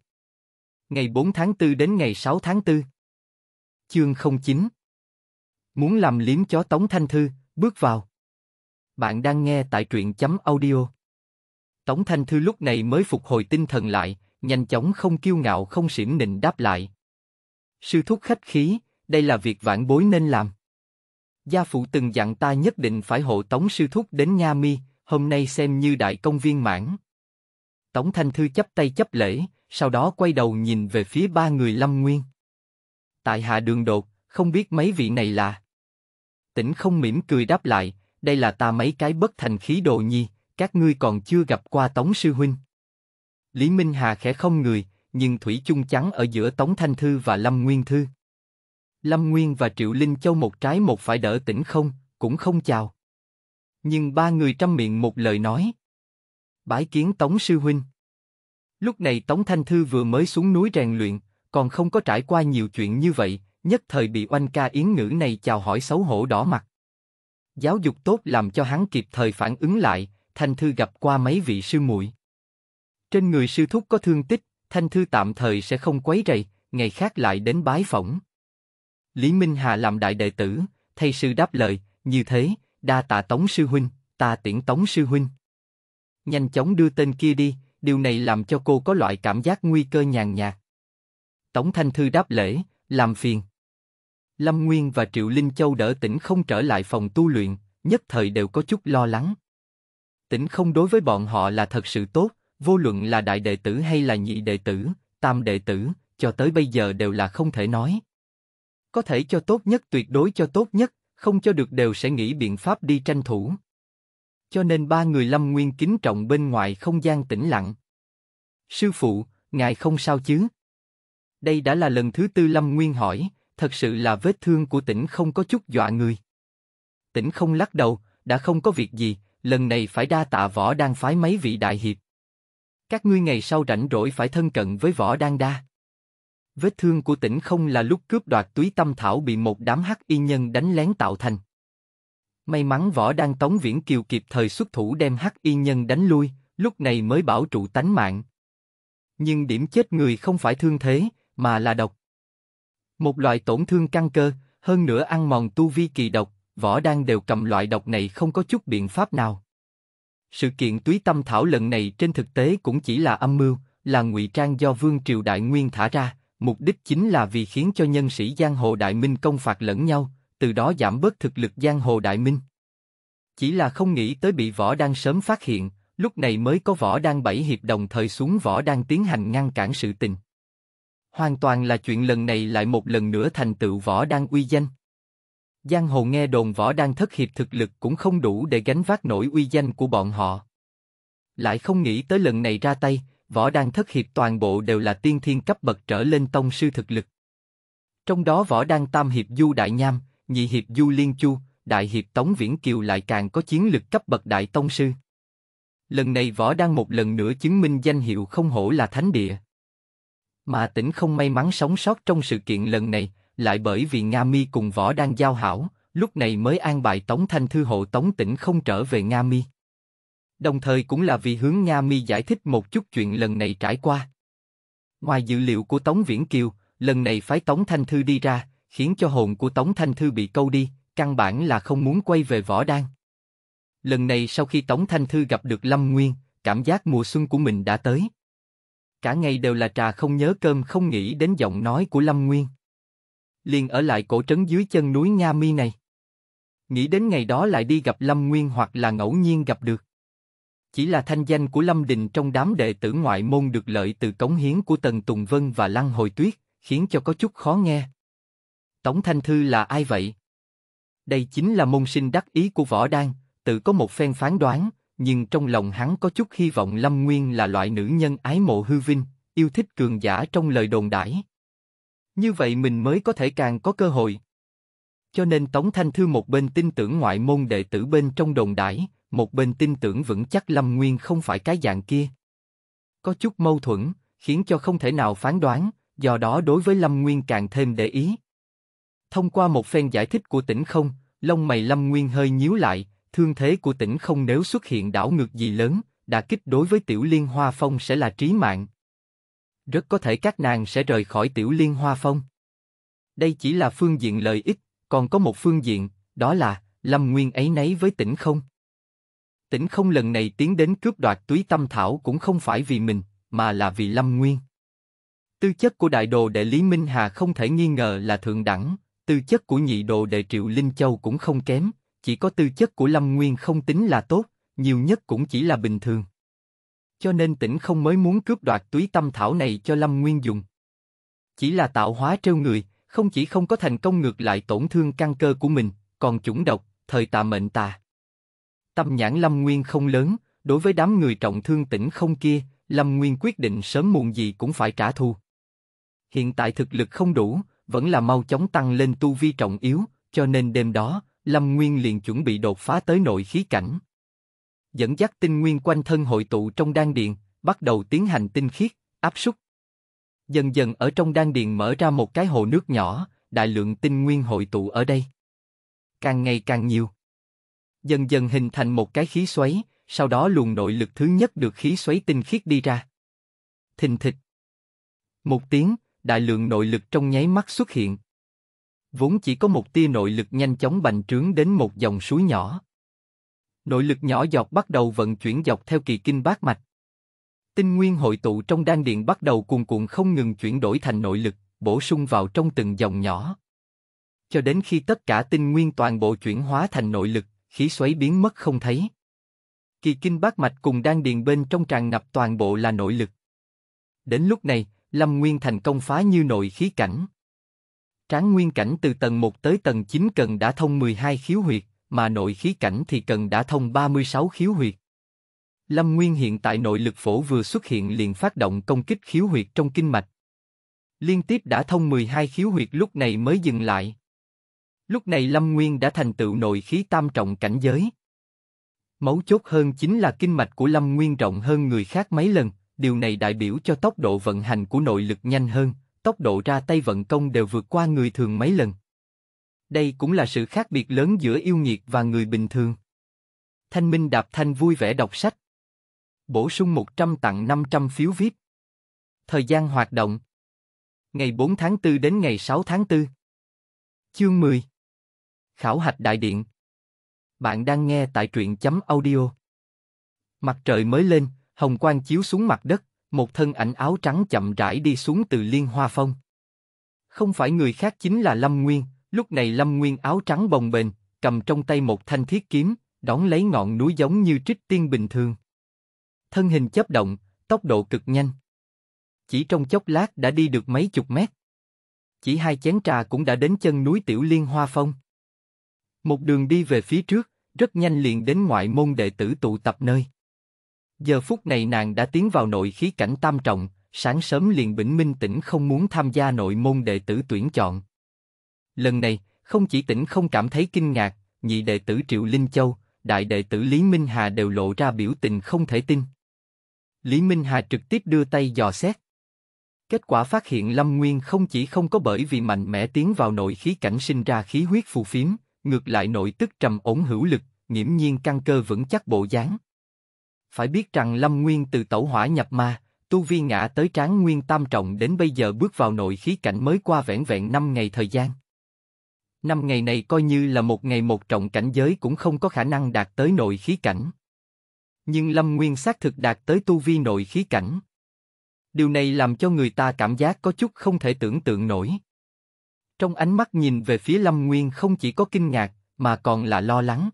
S1: Ngày 4 tháng 4 đến ngày 6 tháng 4. Chương 09. Muốn làm liếm chó Tống Thanh Thư, bước vào. Bạn đang nghe tại truyện chấm audio. Tống Thanh Thư lúc này mới phục hồi tinh thần lại, nhanh chóng không kiêu ngạo không xỉm nịnh đáp lại. Sư thúc khách khí, đây là việc vãn bối nên làm. Gia phụ từng dặn ta nhất định phải hộ Tống sư thúc đến Nha Mi, hôm nay xem như đại công viên mãn. Tống Thanh Thư chấp tay chấp lễ, sau đó quay đầu nhìn về phía ba người Lâm Nguyên. Tại hạ đường đột, không biết mấy vị này là. Tỉnh không mỉm cười đáp lại, đây là ta mấy cái bất thành khí đồ nhi, các ngươi còn chưa gặp qua Tống Sư Huynh. Lý Minh Hà khẽ không người, nhưng Thủy chung trắng ở giữa Tống Thanh Thư và Lâm Nguyên Thư. Lâm Nguyên và Triệu Linh Châu một trái một phải đỡ tỉnh không, cũng không chào. Nhưng ba người trăm miệng một lời nói. Bái kiến Tống Sư Huynh. Lúc này Tống Thanh Thư vừa mới xuống núi rèn luyện, còn không có trải qua nhiều chuyện như vậy, nhất thời bị oanh ca yến ngữ này chào hỏi xấu hổ đỏ mặt giáo dục tốt làm cho hắn kịp thời phản ứng lại, Thanh Thư gặp qua mấy vị sư muội. Trên người sư thúc có thương tích, Thanh Thư tạm thời sẽ không quấy rầy, ngày khác lại đến bái phỏng. Lý Minh Hà làm đại đệ tử, thay sư đáp lời, như thế, đa tạ tống sư huynh, ta tiễn tống sư huynh. Nhanh chóng đưa tên kia đi, điều này làm cho cô có loại cảm giác nguy cơ nhàn nhạt. Tống Thanh Thư đáp lễ, làm phiền. Lâm Nguyên và Triệu Linh Châu đỡ tỉnh không trở lại phòng tu luyện, nhất thời đều có chút lo lắng. Tỉnh không đối với bọn họ là thật sự tốt, vô luận là đại đệ tử hay là nhị đệ tử, tam đệ tử, cho tới bây giờ đều là không thể nói. Có thể cho tốt nhất tuyệt đối cho tốt nhất, không cho được đều sẽ nghĩ biện pháp đi tranh thủ. Cho nên ba người Lâm Nguyên kính trọng bên ngoài không gian tĩnh lặng. Sư phụ, ngài không sao chứ? Đây đã là lần thứ tư Lâm Nguyên hỏi, thật sự là vết thương của tỉnh không có chút dọa người. Tỉnh không lắc đầu, đã không có việc gì, lần này phải đa tạ võ đang phái mấy vị đại hiệp. Các ngươi ngày sau rảnh rỗi phải thân cận với võ đang đa. Vết thương của tỉnh không là lúc cướp đoạt túi tâm thảo bị một đám hắc y nhân đánh lén tạo thành. May mắn võ đang tống viễn kiều kịp thời xuất thủ đem hắc y nhân đánh lui, lúc này mới bảo trụ tánh mạng. Nhưng điểm chết người không phải thương thế, mà là độc. Một loại tổn thương căn cơ, hơn nữa ăn mòn tu vi kỳ độc, võ đang đều cầm loại độc này không có chút biện pháp nào. Sự kiện túy tâm thảo lần này trên thực tế cũng chỉ là âm mưu, là ngụy trang do vương triều đại nguyên thả ra, mục đích chính là vì khiến cho nhân sĩ giang hồ đại minh công phạt lẫn nhau, từ đó giảm bớt thực lực giang hồ đại minh. Chỉ là không nghĩ tới bị võ đang sớm phát hiện, lúc này mới có võ đang bảy hiệp đồng thời xuống võ đang tiến hành ngăn cản sự tình. Hoàn toàn là chuyện lần này lại một lần nữa thành tựu võ đang uy danh. Giang hồ nghe đồn võ đang thất hiệp thực lực cũng không đủ để gánh vác nổi uy danh của bọn họ. Lại không nghĩ tới lần này ra tay, võ đang thất hiệp toàn bộ đều là tiên thiên cấp bậc trở lên tông sư thực lực. Trong đó võ đang tam hiệp du đại nham, nhị hiệp du liên chu, đại hiệp tống viễn kiều lại càng có chiến lực cấp bậc đại tông sư. Lần này võ đang một lần nữa chứng minh danh hiệu không hổ là thánh địa. Mà tỉnh không may mắn sống sót trong sự kiện lần này, lại bởi vì Nga Mi cùng võ đang giao hảo, lúc này mới an bài Tống Thanh Thư hộ Tống Tĩnh không trở về Nga Mi. Đồng thời cũng là vì hướng Nga Mi giải thích một chút chuyện lần này trải qua. Ngoài dữ liệu của Tống Viễn Kiều, lần này phái Tống Thanh Thư đi ra, khiến cho hồn của Tống Thanh Thư bị câu đi, căn bản là không muốn quay về võ đan. Lần này sau khi Tống Thanh Thư gặp được Lâm Nguyên, cảm giác mùa xuân của mình đã tới cả ngày đều là trà không nhớ cơm không nghĩ đến giọng nói của Lâm Nguyên. Liền ở lại cổ trấn dưới chân núi Nga Mi này. Nghĩ đến ngày đó lại đi gặp Lâm Nguyên hoặc là ngẫu nhiên gặp được. Chỉ là thanh danh của Lâm Đình trong đám đệ tử ngoại môn được lợi từ cống hiến của Tần Tùng Vân và Lăng Hồi Tuyết, khiến cho có chút khó nghe. Tống Thanh Thư là ai vậy? Đây chính là môn sinh đắc ý của Võ Đan, tự có một phen phán đoán, nhưng trong lòng hắn có chút hy vọng Lâm Nguyên là loại nữ nhân ái mộ hư vinh, yêu thích cường giả trong lời đồn đãi. Như vậy mình mới có thể càng có cơ hội. Cho nên Tống Thanh Thư một bên tin tưởng ngoại môn đệ tử bên trong đồn đãi, một bên tin tưởng vững chắc Lâm Nguyên không phải cái dạng kia. Có chút mâu thuẫn, khiến cho không thể nào phán đoán, do đó đối với Lâm Nguyên càng thêm để ý. Thông qua một phen giải thích của tỉnh không, lông mày Lâm Nguyên hơi nhíu lại, thương thế của tỉnh không nếu xuất hiện đảo ngược gì lớn, đã kích đối với tiểu liên hoa phong sẽ là trí mạng. Rất có thể các nàng sẽ rời khỏi tiểu liên hoa phong. Đây chỉ là phương diện lợi ích, còn có một phương diện, đó là, Lâm Nguyên ấy nấy với tỉnh không. Tỉnh không lần này tiến đến cướp đoạt túy tâm thảo cũng không phải vì mình, mà là vì Lâm Nguyên. Tư chất của đại đồ đệ Lý Minh Hà không thể nghi ngờ là thượng đẳng, tư chất của nhị đồ đệ Triệu Linh Châu cũng không kém, chỉ có tư chất của Lâm Nguyên không tính là tốt, nhiều nhất cũng chỉ là bình thường. Cho nên tỉnh không mới muốn cướp đoạt túy tâm thảo này cho Lâm Nguyên dùng. Chỉ là tạo hóa trêu người, không chỉ không có thành công ngược lại tổn thương căn cơ của mình, còn chủng độc, thời tà mệnh tà. Tâm nhãn Lâm Nguyên không lớn, đối với đám người trọng thương tỉnh không kia, Lâm Nguyên quyết định sớm muộn gì cũng phải trả thù. Hiện tại thực lực không đủ, vẫn là mau chóng tăng lên tu vi trọng yếu, cho nên đêm đó, Lâm Nguyên liền chuẩn bị đột phá tới nội khí cảnh. Dẫn dắt tinh nguyên quanh thân hội tụ trong đan điền, bắt đầu tiến hành tinh khiết, áp súc. Dần dần ở trong đan điền mở ra một cái hồ nước nhỏ, đại lượng tinh nguyên hội tụ ở đây. Càng ngày càng nhiều. Dần dần hình thành một cái khí xoáy, sau đó luồng nội lực thứ nhất được khí xoáy tinh khiết đi ra. Thình thịch. Một tiếng, đại lượng nội lực trong nháy mắt xuất hiện vốn chỉ có một tia nội lực nhanh chóng bành trướng đến một dòng suối nhỏ. Nội lực nhỏ giọt bắt đầu vận chuyển dọc theo kỳ kinh bát mạch. Tinh nguyên hội tụ trong đan điện bắt đầu cuồn cuộn không ngừng chuyển đổi thành nội lực, bổ sung vào trong từng dòng nhỏ. Cho đến khi tất cả tinh nguyên toàn bộ chuyển hóa thành nội lực, khí xoáy biến mất không thấy. Kỳ kinh bát mạch cùng đan điền bên trong tràn ngập toàn bộ là nội lực. Đến lúc này, Lâm Nguyên thành công phá như nội khí cảnh. Tráng nguyên cảnh từ tầng 1 tới tầng 9 cần đã thông 12 khiếu huyệt, mà nội khí cảnh thì cần đã thông 36 khiếu huyệt. Lâm Nguyên hiện tại nội lực phổ vừa xuất hiện liền phát động công kích khiếu huyệt trong kinh mạch. Liên tiếp đã thông 12 khiếu huyệt lúc này mới dừng lại. Lúc này Lâm Nguyên đã thành tựu nội khí tam trọng cảnh giới. Mấu chốt hơn chính là kinh mạch của Lâm Nguyên rộng hơn người khác mấy lần, điều này đại biểu cho tốc độ vận hành của nội lực nhanh hơn, tốc độ ra tay vận công đều vượt qua người thường mấy lần. Đây cũng là sự khác biệt lớn giữa yêu nghiệt và người bình thường. Thanh Minh Đạp Thanh vui vẻ đọc sách. Bổ sung 100 tặng 500 phiếu VIP. Thời gian hoạt động. Ngày 4 tháng 4 đến ngày 6 tháng 4. Chương 10. Khảo hạch đại điện. Bạn đang nghe tại truyện chấm audio. Mặt trời mới lên, hồng quang chiếu xuống mặt đất, một thân ảnh áo trắng chậm rãi đi xuống từ liên hoa phong. Không phải người khác chính là Lâm Nguyên, lúc này Lâm Nguyên áo trắng bồng bềnh, cầm trong tay một thanh thiết kiếm, đón lấy ngọn núi giống như trích tiên bình thường. Thân hình chấp động, tốc độ cực nhanh. Chỉ trong chốc lát đã đi được mấy chục mét. Chỉ hai chén trà cũng đã đến chân núi Tiểu Liên Hoa Phong. Một đường đi về phía trước, rất nhanh liền đến ngoại môn đệ tử tụ tập nơi. Giờ phút này nàng đã tiến vào nội khí cảnh tam trọng, sáng sớm liền Bỉnh Minh tỉnh không muốn tham gia nội môn đệ tử tuyển chọn. Lần này, không chỉ tỉnh không cảm thấy kinh ngạc, nhị đệ tử Triệu Linh Châu, đại đệ tử Lý Minh Hà đều lộ ra biểu tình không thể tin. Lý Minh Hà trực tiếp đưa tay dò xét. Kết quả phát hiện Lâm Nguyên không chỉ không có bởi vì mạnh mẽ tiến vào nội khí cảnh sinh ra khí huyết phù phiếm, ngược lại nội tức trầm ổn hữu lực, nghiễm nhiên căn cơ vững chắc bộ dáng. Phải biết rằng Lâm Nguyên từ tẩu hỏa nhập ma, tu vi ngã tới tráng nguyên tam trọng đến bây giờ bước vào nội khí cảnh mới qua vẻn vẹn 5 ngày thời gian. Năm ngày này coi như là một ngày một trọng cảnh giới cũng không có khả năng đạt tới nội khí cảnh. Nhưng Lâm Nguyên xác thực đạt tới tu vi nội khí cảnh. Điều này làm cho người ta cảm giác có chút không thể tưởng tượng nổi. Trong ánh mắt nhìn về phía Lâm Nguyên không chỉ có kinh ngạc, mà còn là lo lắng.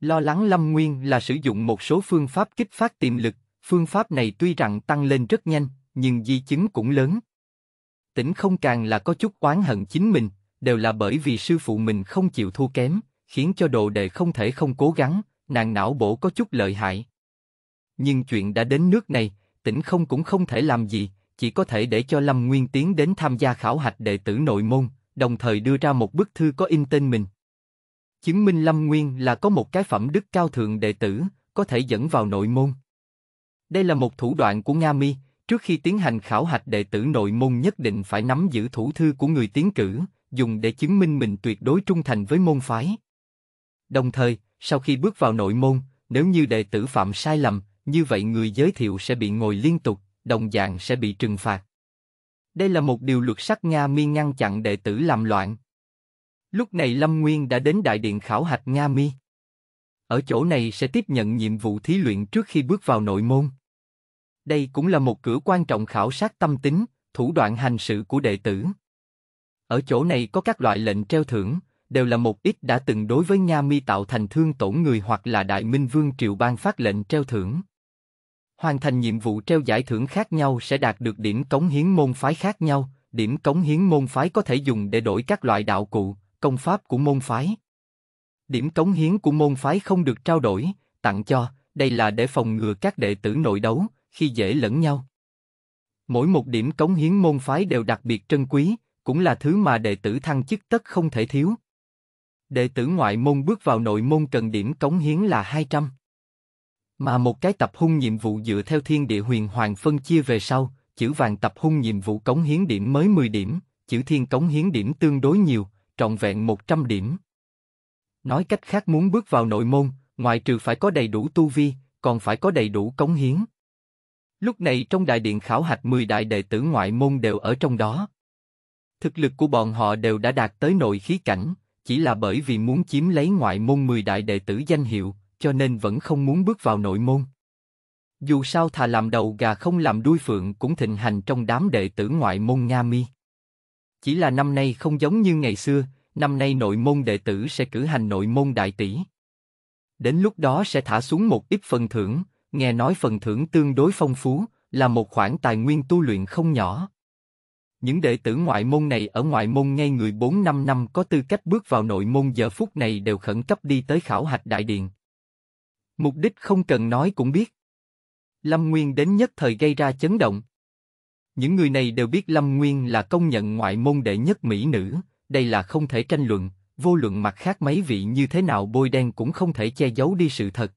S1: Lo lắng Lâm Nguyên là sử dụng một số phương pháp kích phát tiềm lực, phương pháp này tuy rằng tăng lên rất nhanh, nhưng di chứng cũng lớn. Tỉnh không càng là có chút oán hận chính mình, đều là bởi vì sư phụ mình không chịu thua kém, khiến cho đồ đệ không thể không cố gắng, nàng não bổ có chút lợi hại. Nhưng chuyện đã đến nước này, tỉnh không cũng không thể làm gì, chỉ có thể để cho Lâm Nguyên Tiến đến tham gia khảo hạch đệ tử nội môn, đồng thời đưa ra một bức thư có in tên mình, Chứng minh Lâm Nguyên là có một cái phẩm đức cao thượng đệ tử, có thể dẫn vào nội môn. Đây là một thủ đoạn của Nga Mi, trước khi tiến hành khảo hạch đệ tử nội môn nhất định phải nắm giữ thủ thư của người tiến cử, dùng để chứng minh mình tuyệt đối trung thành với môn phái. Đồng thời, sau khi bước vào nội môn, nếu như đệ tử phạm sai lầm, như vậy người giới thiệu sẽ bị ngồi liên tục, đồng dạng sẽ bị trừng phạt. Đây là một điều luật sắc Nga mi ngăn chặn đệ tử làm loạn, Lúc này Lâm Nguyên đã đến đại điện khảo hạch Nga Mi. Ở chỗ này sẽ tiếp nhận nhiệm vụ thí luyện trước khi bước vào nội môn. Đây cũng là một cửa quan trọng khảo sát tâm tính, thủ đoạn hành sự của đệ tử. Ở chỗ này có các loại lệnh treo thưởng, đều là một ít đã từng đối với Nga Mi tạo thành thương tổn người hoặc là Đại Minh Vương Triều ban phát lệnh treo thưởng. Hoàn thành nhiệm vụ treo giải thưởng khác nhau sẽ đạt được điểm cống hiến môn phái khác nhau, điểm cống hiến môn phái có thể dùng để đổi các loại đạo cụ, công pháp của môn phái. Điểm cống hiến của môn phái không được trao đổi, tặng cho, đây là để phòng ngừa các đệ tử nội đấu, khi dễ lẫn nhau. Mỗi một điểm cống hiến môn phái đều đặc biệt trân quý, cũng là thứ mà đệ tử thăng chức tất không thể thiếu. Đệ tử ngoại môn bước vào nội môn cần điểm cống hiến là 200. Mà một cái tập hung nhiệm vụ dựa theo thiên địa huyền hoàng phân chia về sau, chữ vàng tập hung nhiệm vụ cống hiến điểm mới 10 điểm, chữ thiên cống hiến điểm tương đối nhiều, trọn vẹn 100 điểm. Nói cách khác muốn bước vào nội môn, ngoại trừ phải có đầy đủ tu vi, còn phải có đầy đủ cống hiến. Lúc này trong đại điện khảo hạch 10 đại đệ tử ngoại môn đều ở trong đó. Thực lực của bọn họ đều đã đạt tới nội khí cảnh, chỉ là bởi vì muốn chiếm lấy ngoại môn 10 đại đệ tử danh hiệu, cho nên vẫn không muốn bước vào nội môn. Dù sao thà làm đầu gà không làm đuôi phượng cũng thịnh hành trong đám đệ tử ngoại môn Nga Mi. Chỉ là năm nay không giống như ngày xưa, năm nay nội môn đệ tử sẽ cử hành nội môn đại tỷ. Đến lúc đó sẽ thả xuống một ít phần thưởng, nghe nói phần thưởng tương đối phong phú, là một khoản tài nguyên tu luyện không nhỏ. Những đệ tử ngoại môn này ở ngoại môn ngay người 4-5 năm có tư cách bước vào nội môn giờ phút này đều khẩn cấp đi tới khảo hạch đại điện. Mục đích không cần nói cũng biết. Lâm Nguyên đến nhất thời gây ra chấn động. Những người này đều biết Lâm Nguyên là công nhận ngoại môn đệ nhất mỹ nữ, đây là không thể tranh luận, vô luận mặt khác mấy vị như thế nào bôi đen cũng không thể che giấu đi sự thật.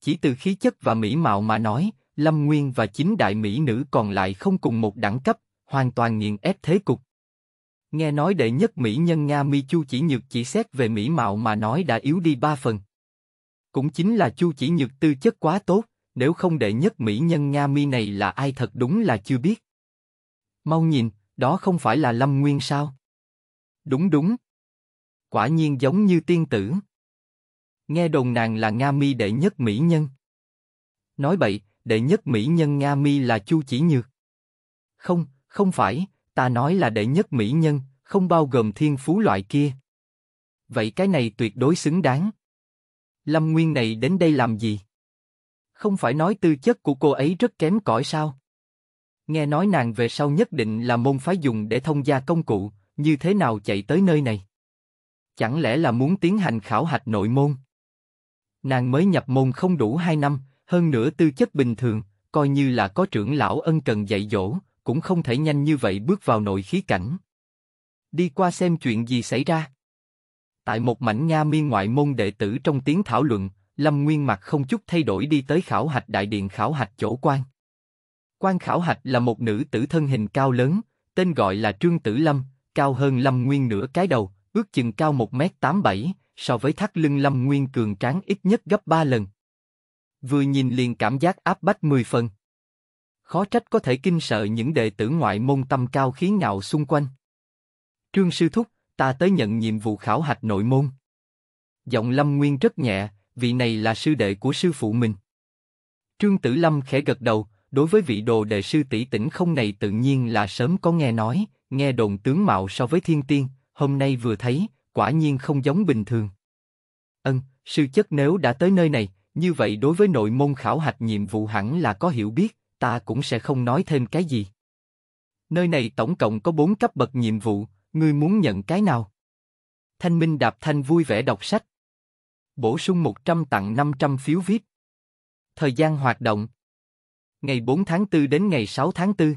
S1: Chỉ từ khí chất và mỹ mạo mà nói, Lâm Nguyên và chính đại mỹ nữ còn lại không cùng một đẳng cấp, hoàn toàn nghiền ép thế cục. Nghe nói đệ nhất mỹ nhân Nga Mi Chu chỉ nhược chỉ xét về mỹ mạo mà nói đã yếu đi ba phần. Cũng chính là Chu chỉ nhược tư chất quá tốt, nếu không đệ nhất mỹ nhân Nga mi này là ai thật đúng là chưa biết. Mau nhìn, đó không phải là Lâm Nguyên sao? Đúng đúng. Quả nhiên giống như tiên tử. Nghe đồn nàng là Nga mi đệ nhất mỹ nhân. Nói bậy, đệ nhất mỹ nhân Nga mi là Chu Chỉ Nhược. Không, không phải, ta nói là đệ nhất mỹ nhân, không bao gồm thiên phú loại kia. Vậy cái này tuyệt đối xứng đáng. Lâm Nguyên này đến đây làm gì? Không phải nói tư chất của cô ấy rất kém cỏi sao? Nghe nói nàng về sau nhất định là môn phái dùng để thông gia công cụ, như thế nào chạy tới nơi này? Chẳng lẽ là muốn tiến hành khảo hạch nội môn? Nàng mới nhập môn không đủ hai năm, hơn nữa tư chất bình thường, coi như là có trưởng lão ân cần dạy dỗ, cũng không thể nhanh như vậy bước vào nội khí cảnh. Đi qua xem chuyện gì xảy ra. Tại một mảnh Nga miên ngoại môn đệ tử trong tiếng thảo luận, Lâm Nguyên mặt không chút thay đổi đi tới khảo hạch đại điện khảo hạch chỗ quan. Quan khảo hạch là một nữ tử thân hình cao lớn, tên gọi là Trương Tử Lâm, cao hơn Lâm Nguyên nửa cái đầu, ước chừng cao 1m87, so với thắt lưng Lâm Nguyên cường tráng ít nhất gấp 3 lần. Vừa nhìn liền cảm giác áp bách 10 phần. Khó trách có thể kinh sợ những đệ tử ngoại môn tâm cao khí ngạo xung quanh. Trương Sư Thúc, ta tới nhận nhiệm vụ khảo hạch nội môn. Giọng Lâm Nguyên rất nhẹ, vị này là sư đệ của sư phụ mình. Trương Tử Lâm khẽ gật đầu, đối với vị đồ đệ sư tỷ tỉnh không này tự nhiên là sớm có nghe nói, nghe đồn tướng mạo so với thiên tiên, hôm nay vừa thấy, quả nhiên không giống bình thường. Ân, sư chất nếu đã tới nơi này, như vậy đối với nội môn khảo hạch nhiệm vụ hẳn là có hiểu biết, ta cũng sẽ không nói thêm cái gì. Nơi này tổng cộng có bốn cấp bậc nhiệm vụ, ngươi muốn nhận cái nào? Thanh Minh đạp thanh vui vẻ đọc sách, Bổ sung 100 tặng 500 phiếu VIP. Thời gian hoạt động Ngày 4 tháng 4 đến ngày 6 tháng 4